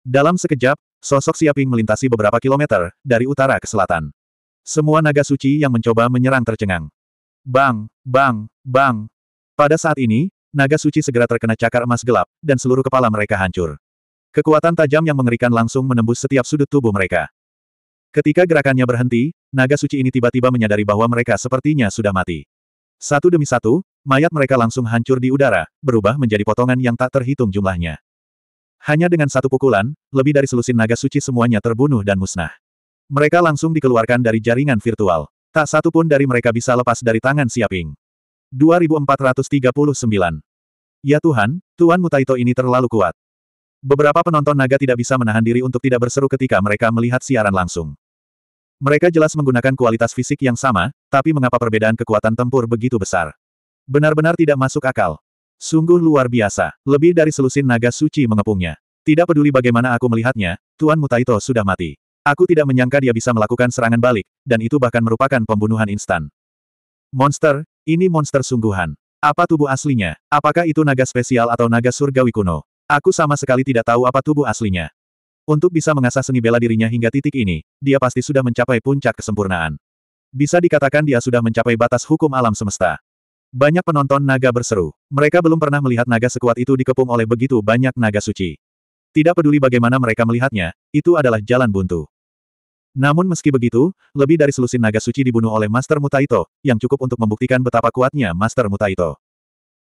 Dalam sekejap, sosok Siaping melintasi beberapa kilometer, dari utara ke selatan. Semua naga suci yang mencoba menyerang tercengang. Bang, bang, bang. Pada saat ini, naga suci segera terkena cakar emas gelap, dan seluruh kepala mereka hancur. Kekuatan tajam yang mengerikan langsung menembus setiap sudut tubuh mereka. Ketika gerakannya berhenti, naga suci ini tiba-tiba menyadari bahwa mereka sepertinya sudah mati. Satu demi satu, mayat mereka langsung hancur di udara, berubah menjadi potongan yang tak terhitung jumlahnya. Hanya dengan satu pukulan, lebih dari selusin naga suci semuanya terbunuh dan musnah. Mereka langsung dikeluarkan dari jaringan virtual. Tak satu pun dari mereka bisa lepas dari tangan Siaping. 2439. Ya Tuhan, Tuan Mutaito ini terlalu kuat. Beberapa penonton naga tidak bisa menahan diri untuk tidak berseru ketika mereka melihat siaran langsung. Mereka jelas menggunakan kualitas fisik yang sama, tapi mengapa perbedaan kekuatan tempur begitu besar? Benar-benar tidak masuk akal. Sungguh luar biasa, lebih dari selusin naga suci mengepungnya. Tidak peduli bagaimana aku melihatnya, Tuan Mutaito sudah mati. Aku tidak menyangka dia bisa melakukan serangan balik, dan itu bahkan merupakan pembunuhan instan. Monster, ini monster sungguhan. Apa tubuh aslinya? Apakah itu naga spesial atau naga surgawi kuno? Aku sama sekali tidak tahu apa tubuh aslinya. Untuk bisa mengasah seni bela dirinya hingga titik ini, dia pasti sudah mencapai puncak kesempurnaan. Bisa dikatakan dia sudah mencapai batas hukum alam semesta. Banyak penonton naga berseru. Mereka belum pernah melihat naga sekuat itu dikepung oleh begitu banyak naga suci. Tidak peduli bagaimana mereka melihatnya, itu adalah jalan buntu. Namun meski begitu, lebih dari selusin naga suci dibunuh oleh Master Mutaito, yang cukup untuk membuktikan betapa kuatnya Master Mutaito.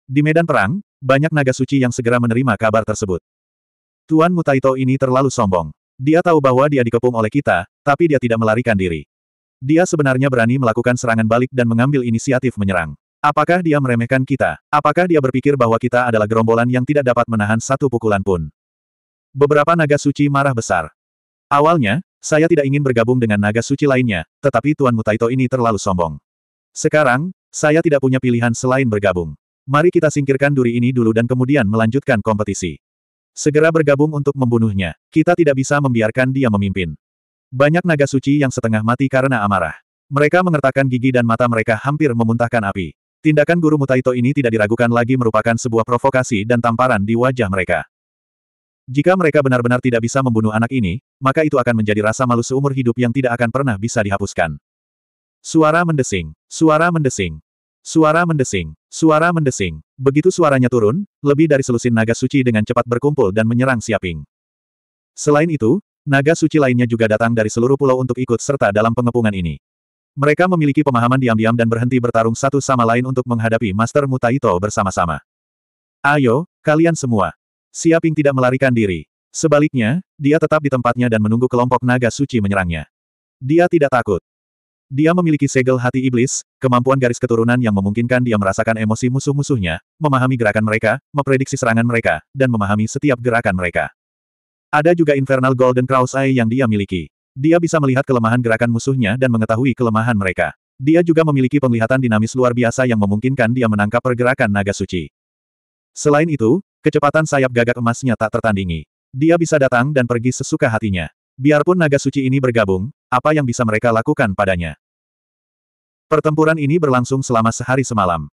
Di medan perang, banyak naga suci yang segera menerima kabar tersebut. Tuan Mutaito ini terlalu sombong. Dia tahu bahwa dia dikepung oleh kita, tapi dia tidak melarikan diri. Dia sebenarnya berani melakukan serangan balik dan mengambil inisiatif menyerang. Apakah dia meremehkan kita? Apakah dia berpikir bahwa kita adalah gerombolan yang tidak dapat menahan satu pukulan pun? Beberapa naga suci marah besar. Awalnya, saya tidak ingin bergabung dengan naga suci lainnya, tetapi Tuan Mutaito ini terlalu sombong. Sekarang, saya tidak punya pilihan selain bergabung. Mari kita singkirkan duri ini dulu dan kemudian melanjutkan kompetisi. Segera bergabung untuk membunuhnya. Kita tidak bisa membiarkan dia memimpin. Banyak naga suci yang setengah mati karena amarah. Mereka mengertakkan gigi dan mata mereka hampir memuntahkan api. Tindakan guru Mutaito ini tidak diragukan lagi merupakan sebuah provokasi dan tamparan di wajah mereka. Jika mereka benar-benar tidak bisa membunuh anak ini, maka itu akan menjadi rasa malu seumur hidup yang tidak akan pernah bisa dihapuskan. Suara mendesing, suara mendesing, suara mendesing, suara mendesing. Begitu suaranya turun, lebih dari selusin naga suci dengan cepat berkumpul dan menyerang Siaping. Selain itu, naga suci lainnya juga datang dari seluruh pulau untuk ikut serta dalam pengepungan ini. Mereka memiliki pemahaman diam-diam dan berhenti bertarung satu sama lain untuk menghadapi Master Mutaito bersama-sama. Ayo, kalian semua. Siaping tidak melarikan diri. Sebaliknya, dia tetap di tempatnya dan menunggu kelompok naga suci menyerangnya. Dia tidak takut. Dia memiliki segel hati iblis, kemampuan garis keturunan yang memungkinkan dia merasakan emosi musuh-musuhnya, memahami gerakan mereka, memprediksi serangan mereka, dan memahami setiap gerakan mereka. Ada juga Infernal Golden Krausei Eye yang dia miliki. Dia bisa melihat kelemahan gerakan musuhnya dan mengetahui kelemahan mereka. Dia juga memiliki penglihatan dinamis luar biasa yang memungkinkan dia menangkap pergerakan naga suci. Selain itu, kecepatan sayap gagak emasnya tak tertandingi. Dia bisa datang dan pergi sesuka hatinya. Biarpun naga suci ini bergabung, apa yang bisa mereka lakukan padanya? Pertempuran ini berlangsung selama sehari semalam.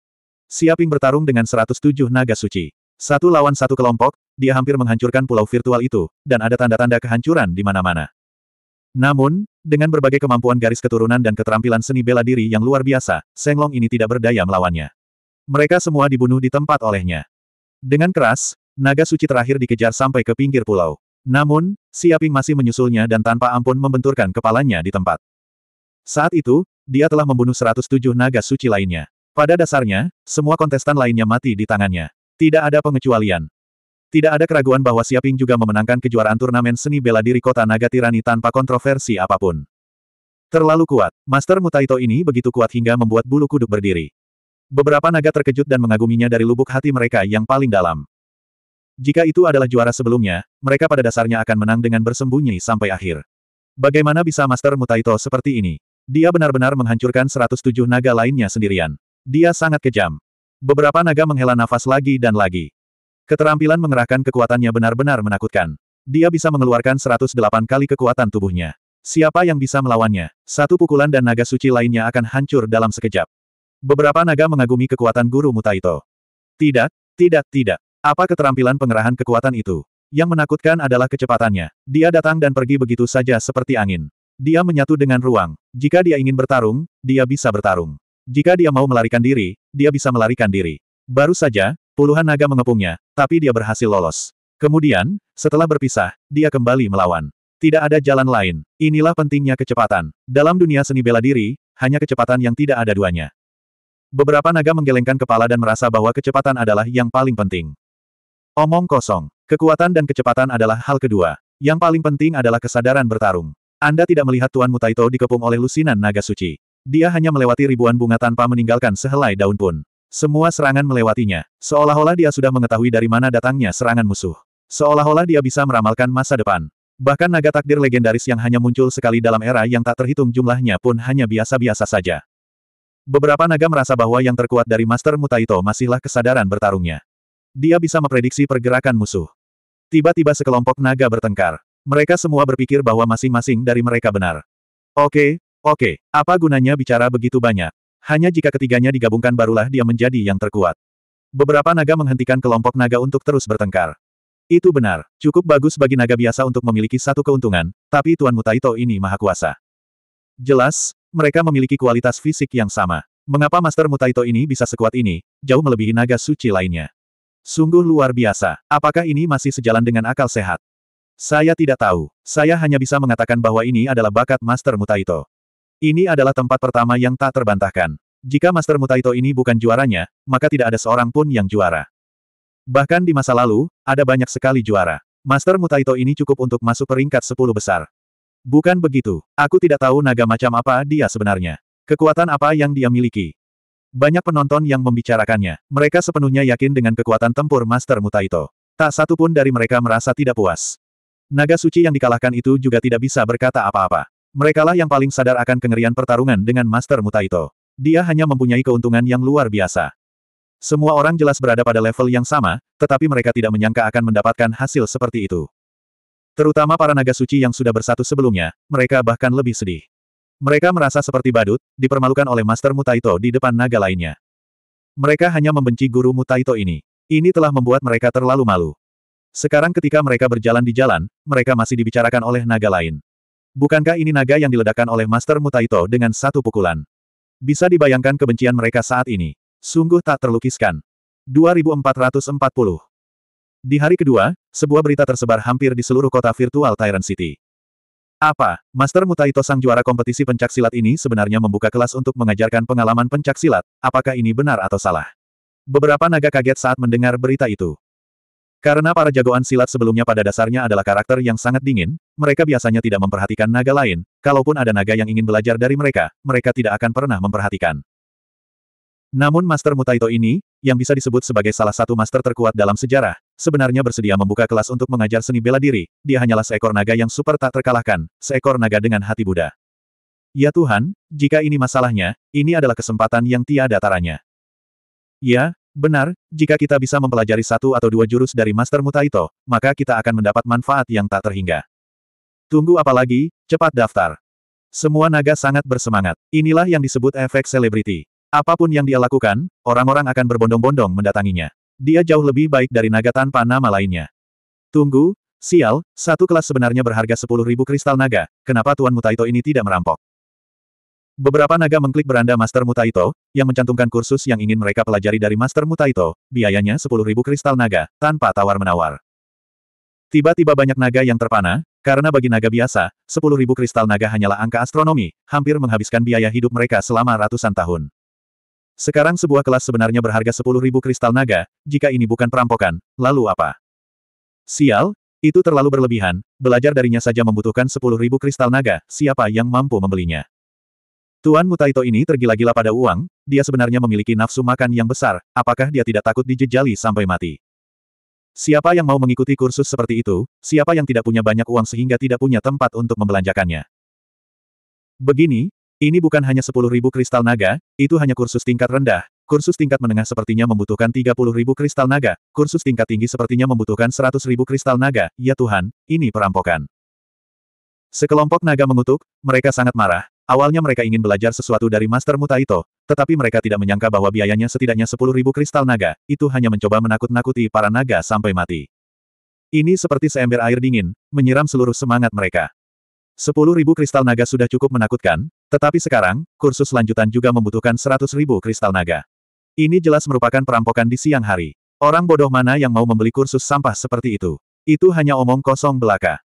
Siaping bertarung dengan 107 naga suci. Satu lawan satu kelompok, dia hampir menghancurkan pulau virtual itu, dan ada tanda-tanda kehancuran di mana-mana. Namun, dengan berbagai kemampuan garis keturunan dan keterampilan seni bela diri yang luar biasa, Senglong ini tidak berdaya melawannya. Mereka semua dibunuh di tempat olehnya. Dengan keras, naga suci terakhir dikejar sampai ke pinggir pulau. Namun, Siaping masih menyusulnya dan tanpa ampun membenturkan kepalanya di tempat. Saat itu, dia telah membunuh 107 naga suci lainnya. Pada dasarnya, semua kontestan lainnya mati di tangannya. Tidak ada pengecualian. Tidak ada keraguan bahwa Siaping juga memenangkan kejuaraan turnamen seni bela diri kota Naga Tirani tanpa kontroversi apapun. Terlalu kuat, Master Mutaito ini begitu kuat hingga membuat bulu kuduk berdiri. Beberapa naga terkejut dan mengaguminya dari lubuk hati mereka yang paling dalam. Jika itu adalah juara sebelumnya, mereka pada dasarnya akan menang dengan bersembunyi sampai akhir. Bagaimana bisa Master Mutaito seperti ini? Dia benar-benar menghancurkan 107 naga lainnya sendirian. Dia sangat kejam. Beberapa naga menghela nafas lagi dan lagi. Keterampilan mengerahkan kekuatannya benar-benar menakutkan. Dia bisa mengeluarkan 108 kali kekuatan tubuhnya. Siapa yang bisa melawannya? Satu pukulan dan naga suci lainnya akan hancur dalam sekejap. Beberapa naga mengagumi kekuatan guru Mutaito. Tidak, tidak, tidak. Apa keterampilan pengerahan kekuatan itu? Yang menakutkan adalah kecepatannya. Dia datang dan pergi begitu saja seperti angin. Dia menyatu dengan ruang. Jika dia ingin bertarung, dia bisa bertarung. Jika dia mau melarikan diri, dia bisa melarikan diri. Baru saja, Puluhan naga mengepungnya, tapi dia berhasil lolos. Kemudian, setelah berpisah, dia kembali melawan. Tidak ada jalan lain. Inilah pentingnya kecepatan. Dalam dunia seni bela diri, hanya kecepatan yang tidak ada duanya. Beberapa naga menggelengkan kepala dan merasa bahwa kecepatan adalah yang paling penting. Omong kosong. Kekuatan dan kecepatan adalah hal kedua. Yang paling penting adalah kesadaran bertarung. Anda tidak melihat Tuan Mutaito dikepung oleh lusinan naga suci. Dia hanya melewati ribuan bunga tanpa meninggalkan sehelai daun pun. Semua serangan melewatinya, seolah-olah dia sudah mengetahui dari mana datangnya serangan musuh. Seolah-olah dia bisa meramalkan masa depan. Bahkan naga takdir legendaris yang hanya muncul sekali dalam era yang tak terhitung jumlahnya pun hanya biasa-biasa saja. Beberapa naga merasa bahwa yang terkuat dari Master Mutaito masihlah kesadaran bertarungnya. Dia bisa memprediksi pergerakan musuh. Tiba-tiba sekelompok naga bertengkar. Mereka semua berpikir bahwa masing-masing dari mereka benar. Oke, okay, oke, okay, apa gunanya bicara begitu banyak? Hanya jika ketiganya digabungkan barulah dia menjadi yang terkuat. Beberapa naga menghentikan kelompok naga untuk terus bertengkar. Itu benar, cukup bagus bagi naga biasa untuk memiliki satu keuntungan, tapi Tuan Mutaito ini maha kuasa. Jelas, mereka memiliki kualitas fisik yang sama. Mengapa Master Mutaito ini bisa sekuat ini, jauh melebihi naga suci lainnya? Sungguh luar biasa, apakah ini masih sejalan dengan akal sehat? Saya tidak tahu, saya hanya bisa mengatakan bahwa ini adalah bakat Master Mutaito. Ini adalah tempat pertama yang tak terbantahkan. Jika Master Mutaito ini bukan juaranya, maka tidak ada seorang pun yang juara. Bahkan di masa lalu, ada banyak sekali juara. Master Mutaito ini cukup untuk masuk peringkat 10 besar. Bukan begitu. Aku tidak tahu naga macam apa dia sebenarnya. Kekuatan apa yang dia miliki. Banyak penonton yang membicarakannya. Mereka sepenuhnya yakin dengan kekuatan tempur Master Mutaito. Tak satu pun dari mereka merasa tidak puas. Naga suci yang dikalahkan itu juga tidak bisa berkata apa-apa. Merekalah yang paling sadar akan kengerian pertarungan dengan Master Mutaito. Dia hanya mempunyai keuntungan yang luar biasa. Semua orang jelas berada pada level yang sama, tetapi mereka tidak menyangka akan mendapatkan hasil seperti itu. Terutama para naga suci yang sudah bersatu sebelumnya, mereka bahkan lebih sedih. Mereka merasa seperti badut, dipermalukan oleh Master Mutaito di depan naga lainnya. Mereka hanya membenci guru Mutaito ini. Ini telah membuat mereka terlalu malu. Sekarang ketika mereka berjalan di jalan, mereka masih dibicarakan oleh naga lain. Bukankah ini naga yang diledakkan oleh Master Mutaito dengan satu pukulan? Bisa dibayangkan kebencian mereka saat ini. Sungguh tak terlukiskan. 2440 Di hari kedua, sebuah berita tersebar hampir di seluruh kota virtual Tyrant City. Apa, Master Mutaito sang juara kompetisi pencaksilat ini sebenarnya membuka kelas untuk mengajarkan pengalaman pencaksilat, apakah ini benar atau salah? Beberapa naga kaget saat mendengar berita itu. Karena para jagoan silat sebelumnya pada dasarnya adalah karakter yang sangat dingin, mereka biasanya tidak memperhatikan naga lain, kalaupun ada naga yang ingin belajar dari mereka, mereka tidak akan pernah memperhatikan. Namun Master Mutaito ini, yang bisa disebut sebagai salah satu master terkuat dalam sejarah, sebenarnya bersedia membuka kelas untuk mengajar seni bela diri, dia hanyalah seekor naga yang super tak terkalahkan, seekor naga dengan hati Buddha. Ya Tuhan, jika ini masalahnya, ini adalah kesempatan yang tiada taranya. Ya, Benar, jika kita bisa mempelajari satu atau dua jurus dari Master Mutaito, maka kita akan mendapat manfaat yang tak terhingga. Tunggu apa lagi, cepat daftar. Semua naga sangat bersemangat. Inilah yang disebut efek selebriti. Apapun yang dia lakukan, orang-orang akan berbondong-bondong mendatanginya. Dia jauh lebih baik dari naga tanpa nama lainnya. Tunggu, sial, satu kelas sebenarnya berharga 10.000 kristal naga, kenapa Tuan Mutaito ini tidak merampok? Beberapa naga mengklik beranda Master Mutaito, yang mencantumkan kursus yang ingin mereka pelajari dari Master Mutaito, biayanya 10.000 kristal naga, tanpa tawar-menawar. Tiba-tiba banyak naga yang terpana, karena bagi naga biasa, 10.000 kristal naga hanyalah angka astronomi, hampir menghabiskan biaya hidup mereka selama ratusan tahun. Sekarang sebuah kelas sebenarnya berharga 10.000 kristal naga, jika ini bukan perampokan, lalu apa? Sial, itu terlalu berlebihan, belajar darinya saja membutuhkan 10.000 kristal naga, siapa yang mampu membelinya? Tuan Mutaito ini tergila-gila pada uang, dia sebenarnya memiliki nafsu makan yang besar, apakah dia tidak takut dijejali sampai mati? Siapa yang mau mengikuti kursus seperti itu, siapa yang tidak punya banyak uang sehingga tidak punya tempat untuk membelanjakannya? Begini, ini bukan hanya ribu kristal naga, itu hanya kursus tingkat rendah, kursus tingkat menengah sepertinya membutuhkan ribu kristal naga, kursus tingkat tinggi sepertinya membutuhkan ribu kristal naga, ya Tuhan, ini perampokan. Sekelompok naga mengutuk, mereka sangat marah, Awalnya mereka ingin belajar sesuatu dari Master Mutaito, tetapi mereka tidak menyangka bahwa biayanya setidaknya sepuluh ribu kristal naga, itu hanya mencoba menakut-nakuti para naga sampai mati. Ini seperti seember air dingin, menyiram seluruh semangat mereka. Sepuluh ribu kristal naga sudah cukup menakutkan, tetapi sekarang, kursus lanjutan juga membutuhkan seratus ribu kristal naga. Ini jelas merupakan perampokan di siang hari. Orang bodoh mana yang mau membeli kursus sampah seperti itu? Itu hanya omong kosong belaka.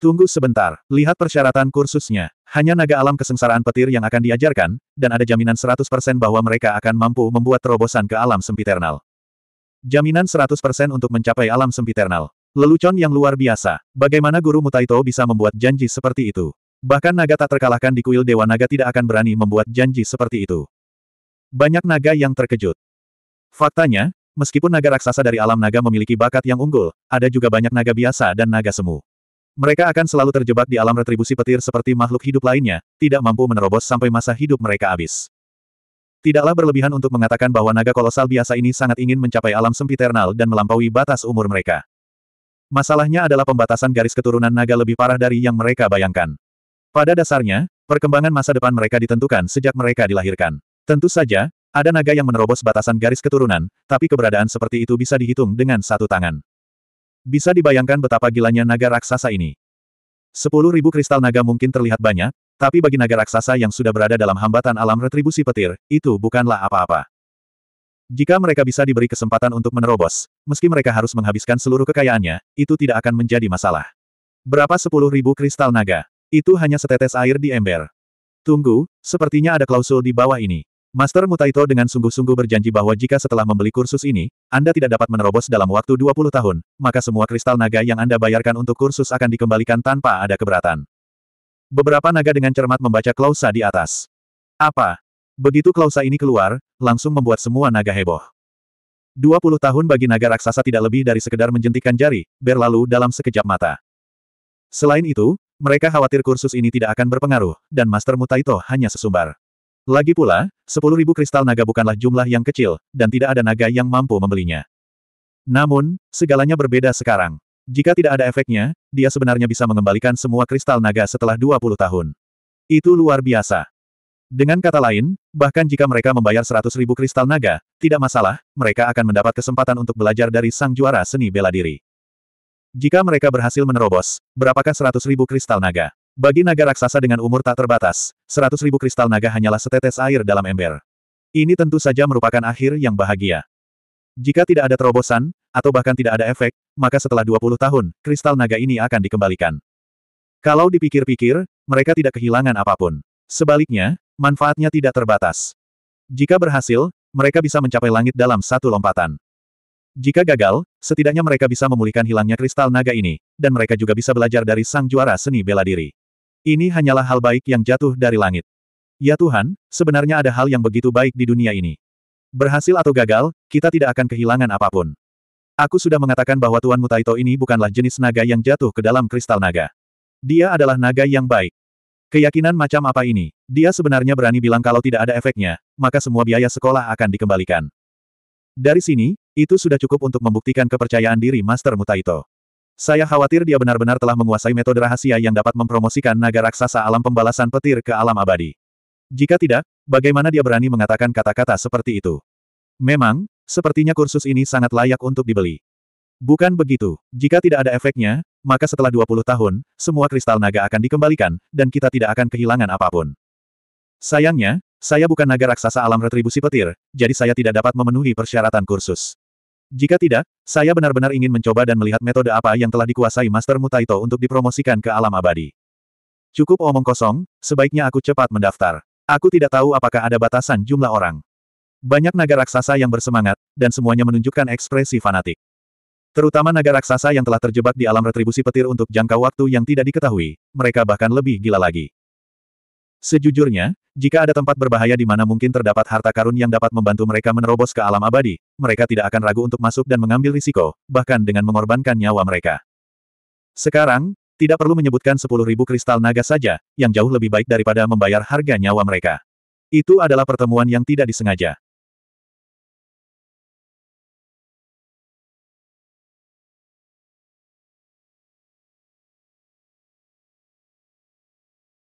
Tunggu sebentar, lihat persyaratan kursusnya. Hanya naga alam kesengsaraan petir yang akan diajarkan, dan ada jaminan 100% bahwa mereka akan mampu membuat terobosan ke alam sempiternal. Jaminan 100% untuk mencapai alam sempiternal. Lelucon yang luar biasa. Bagaimana guru Mutaito bisa membuat janji seperti itu? Bahkan naga tak terkalahkan di kuil Dewa Naga tidak akan berani membuat janji seperti itu. Banyak naga yang terkejut. Faktanya, meskipun naga raksasa dari alam naga memiliki bakat yang unggul, ada juga banyak naga biasa dan naga semu. Mereka akan selalu terjebak di alam retribusi petir seperti makhluk hidup lainnya, tidak mampu menerobos sampai masa hidup mereka habis. Tidaklah berlebihan untuk mengatakan bahwa naga kolosal biasa ini sangat ingin mencapai alam sempiternal dan melampaui batas umur mereka. Masalahnya adalah pembatasan garis keturunan naga lebih parah dari yang mereka bayangkan. Pada dasarnya, perkembangan masa depan mereka ditentukan sejak mereka dilahirkan. Tentu saja, ada naga yang menerobos batasan garis keturunan, tapi keberadaan seperti itu bisa dihitung dengan satu tangan. Bisa dibayangkan betapa gilanya naga raksasa ini. Sepuluh ribu kristal naga mungkin terlihat banyak, tapi bagi naga raksasa yang sudah berada dalam hambatan alam retribusi petir, itu bukanlah apa-apa. Jika mereka bisa diberi kesempatan untuk menerobos, meski mereka harus menghabiskan seluruh kekayaannya, itu tidak akan menjadi masalah. Berapa sepuluh ribu kristal naga? Itu hanya setetes air di ember. Tunggu, sepertinya ada klausul di bawah ini. Master Mutaito dengan sungguh-sungguh berjanji bahwa jika setelah membeli kursus ini, Anda tidak dapat menerobos dalam waktu 20 tahun, maka semua kristal naga yang Anda bayarkan untuk kursus akan dikembalikan tanpa ada keberatan. Beberapa naga dengan cermat membaca klausa di atas. Apa? Begitu klausa ini keluar, langsung membuat semua naga heboh. 20 tahun bagi naga raksasa tidak lebih dari sekedar menjentikan jari, berlalu dalam sekejap mata. Selain itu, mereka khawatir kursus ini tidak akan berpengaruh, dan Master Mutaito hanya sesumbar. Lagi pula, 10.000 kristal naga bukanlah jumlah yang kecil, dan tidak ada naga yang mampu membelinya. Namun, segalanya berbeda sekarang. Jika tidak ada efeknya, dia sebenarnya bisa mengembalikan semua kristal naga setelah 20 tahun. Itu luar biasa. Dengan kata lain, bahkan jika mereka membayar 100.000 kristal naga, tidak masalah, mereka akan mendapat kesempatan untuk belajar dari sang juara seni bela diri. Jika mereka berhasil menerobos, berapakah 100.000 kristal naga? Bagi naga raksasa dengan umur tak terbatas, seratus ribu kristal naga hanyalah setetes air dalam ember. Ini tentu saja merupakan akhir yang bahagia. Jika tidak ada terobosan, atau bahkan tidak ada efek, maka setelah 20 tahun, kristal naga ini akan dikembalikan. Kalau dipikir-pikir, mereka tidak kehilangan apapun. Sebaliknya, manfaatnya tidak terbatas. Jika berhasil, mereka bisa mencapai langit dalam satu lompatan. Jika gagal, setidaknya mereka bisa memulihkan hilangnya kristal naga ini, dan mereka juga bisa belajar dari sang juara seni bela diri. Ini hanyalah hal baik yang jatuh dari langit. Ya Tuhan, sebenarnya ada hal yang begitu baik di dunia ini. Berhasil atau gagal, kita tidak akan kehilangan apapun. Aku sudah mengatakan bahwa Tuan Mutaito ini bukanlah jenis naga yang jatuh ke dalam kristal naga. Dia adalah naga yang baik. Keyakinan macam apa ini? Dia sebenarnya berani bilang kalau tidak ada efeknya, maka semua biaya sekolah akan dikembalikan. Dari sini, itu sudah cukup untuk membuktikan kepercayaan diri Master Mutaito. Saya khawatir dia benar-benar telah menguasai metode rahasia yang dapat mempromosikan naga raksasa alam pembalasan petir ke alam abadi. Jika tidak, bagaimana dia berani mengatakan kata-kata seperti itu? Memang, sepertinya kursus ini sangat layak untuk dibeli. Bukan begitu. Jika tidak ada efeknya, maka setelah 20 tahun, semua kristal naga akan dikembalikan, dan kita tidak akan kehilangan apapun. Sayangnya, saya bukan naga raksasa alam retribusi petir, jadi saya tidak dapat memenuhi persyaratan kursus. Jika tidak, saya benar-benar ingin mencoba dan melihat metode apa yang telah dikuasai Master Mutaito untuk dipromosikan ke alam abadi. Cukup omong kosong, sebaiknya aku cepat mendaftar. Aku tidak tahu apakah ada batasan jumlah orang. Banyak naga raksasa yang bersemangat, dan semuanya menunjukkan ekspresi fanatik. Terutama naga raksasa yang telah terjebak di alam retribusi petir untuk jangka waktu yang tidak diketahui, mereka bahkan lebih gila lagi. Sejujurnya, jika ada tempat berbahaya di mana mungkin terdapat harta karun yang dapat membantu mereka menerobos ke alam abadi, mereka tidak akan ragu untuk masuk dan mengambil risiko, bahkan dengan mengorbankan nyawa mereka. Sekarang, tidak perlu menyebutkan 10.000 kristal naga saja, yang jauh lebih baik daripada membayar harga nyawa mereka. Itu adalah pertemuan yang tidak disengaja.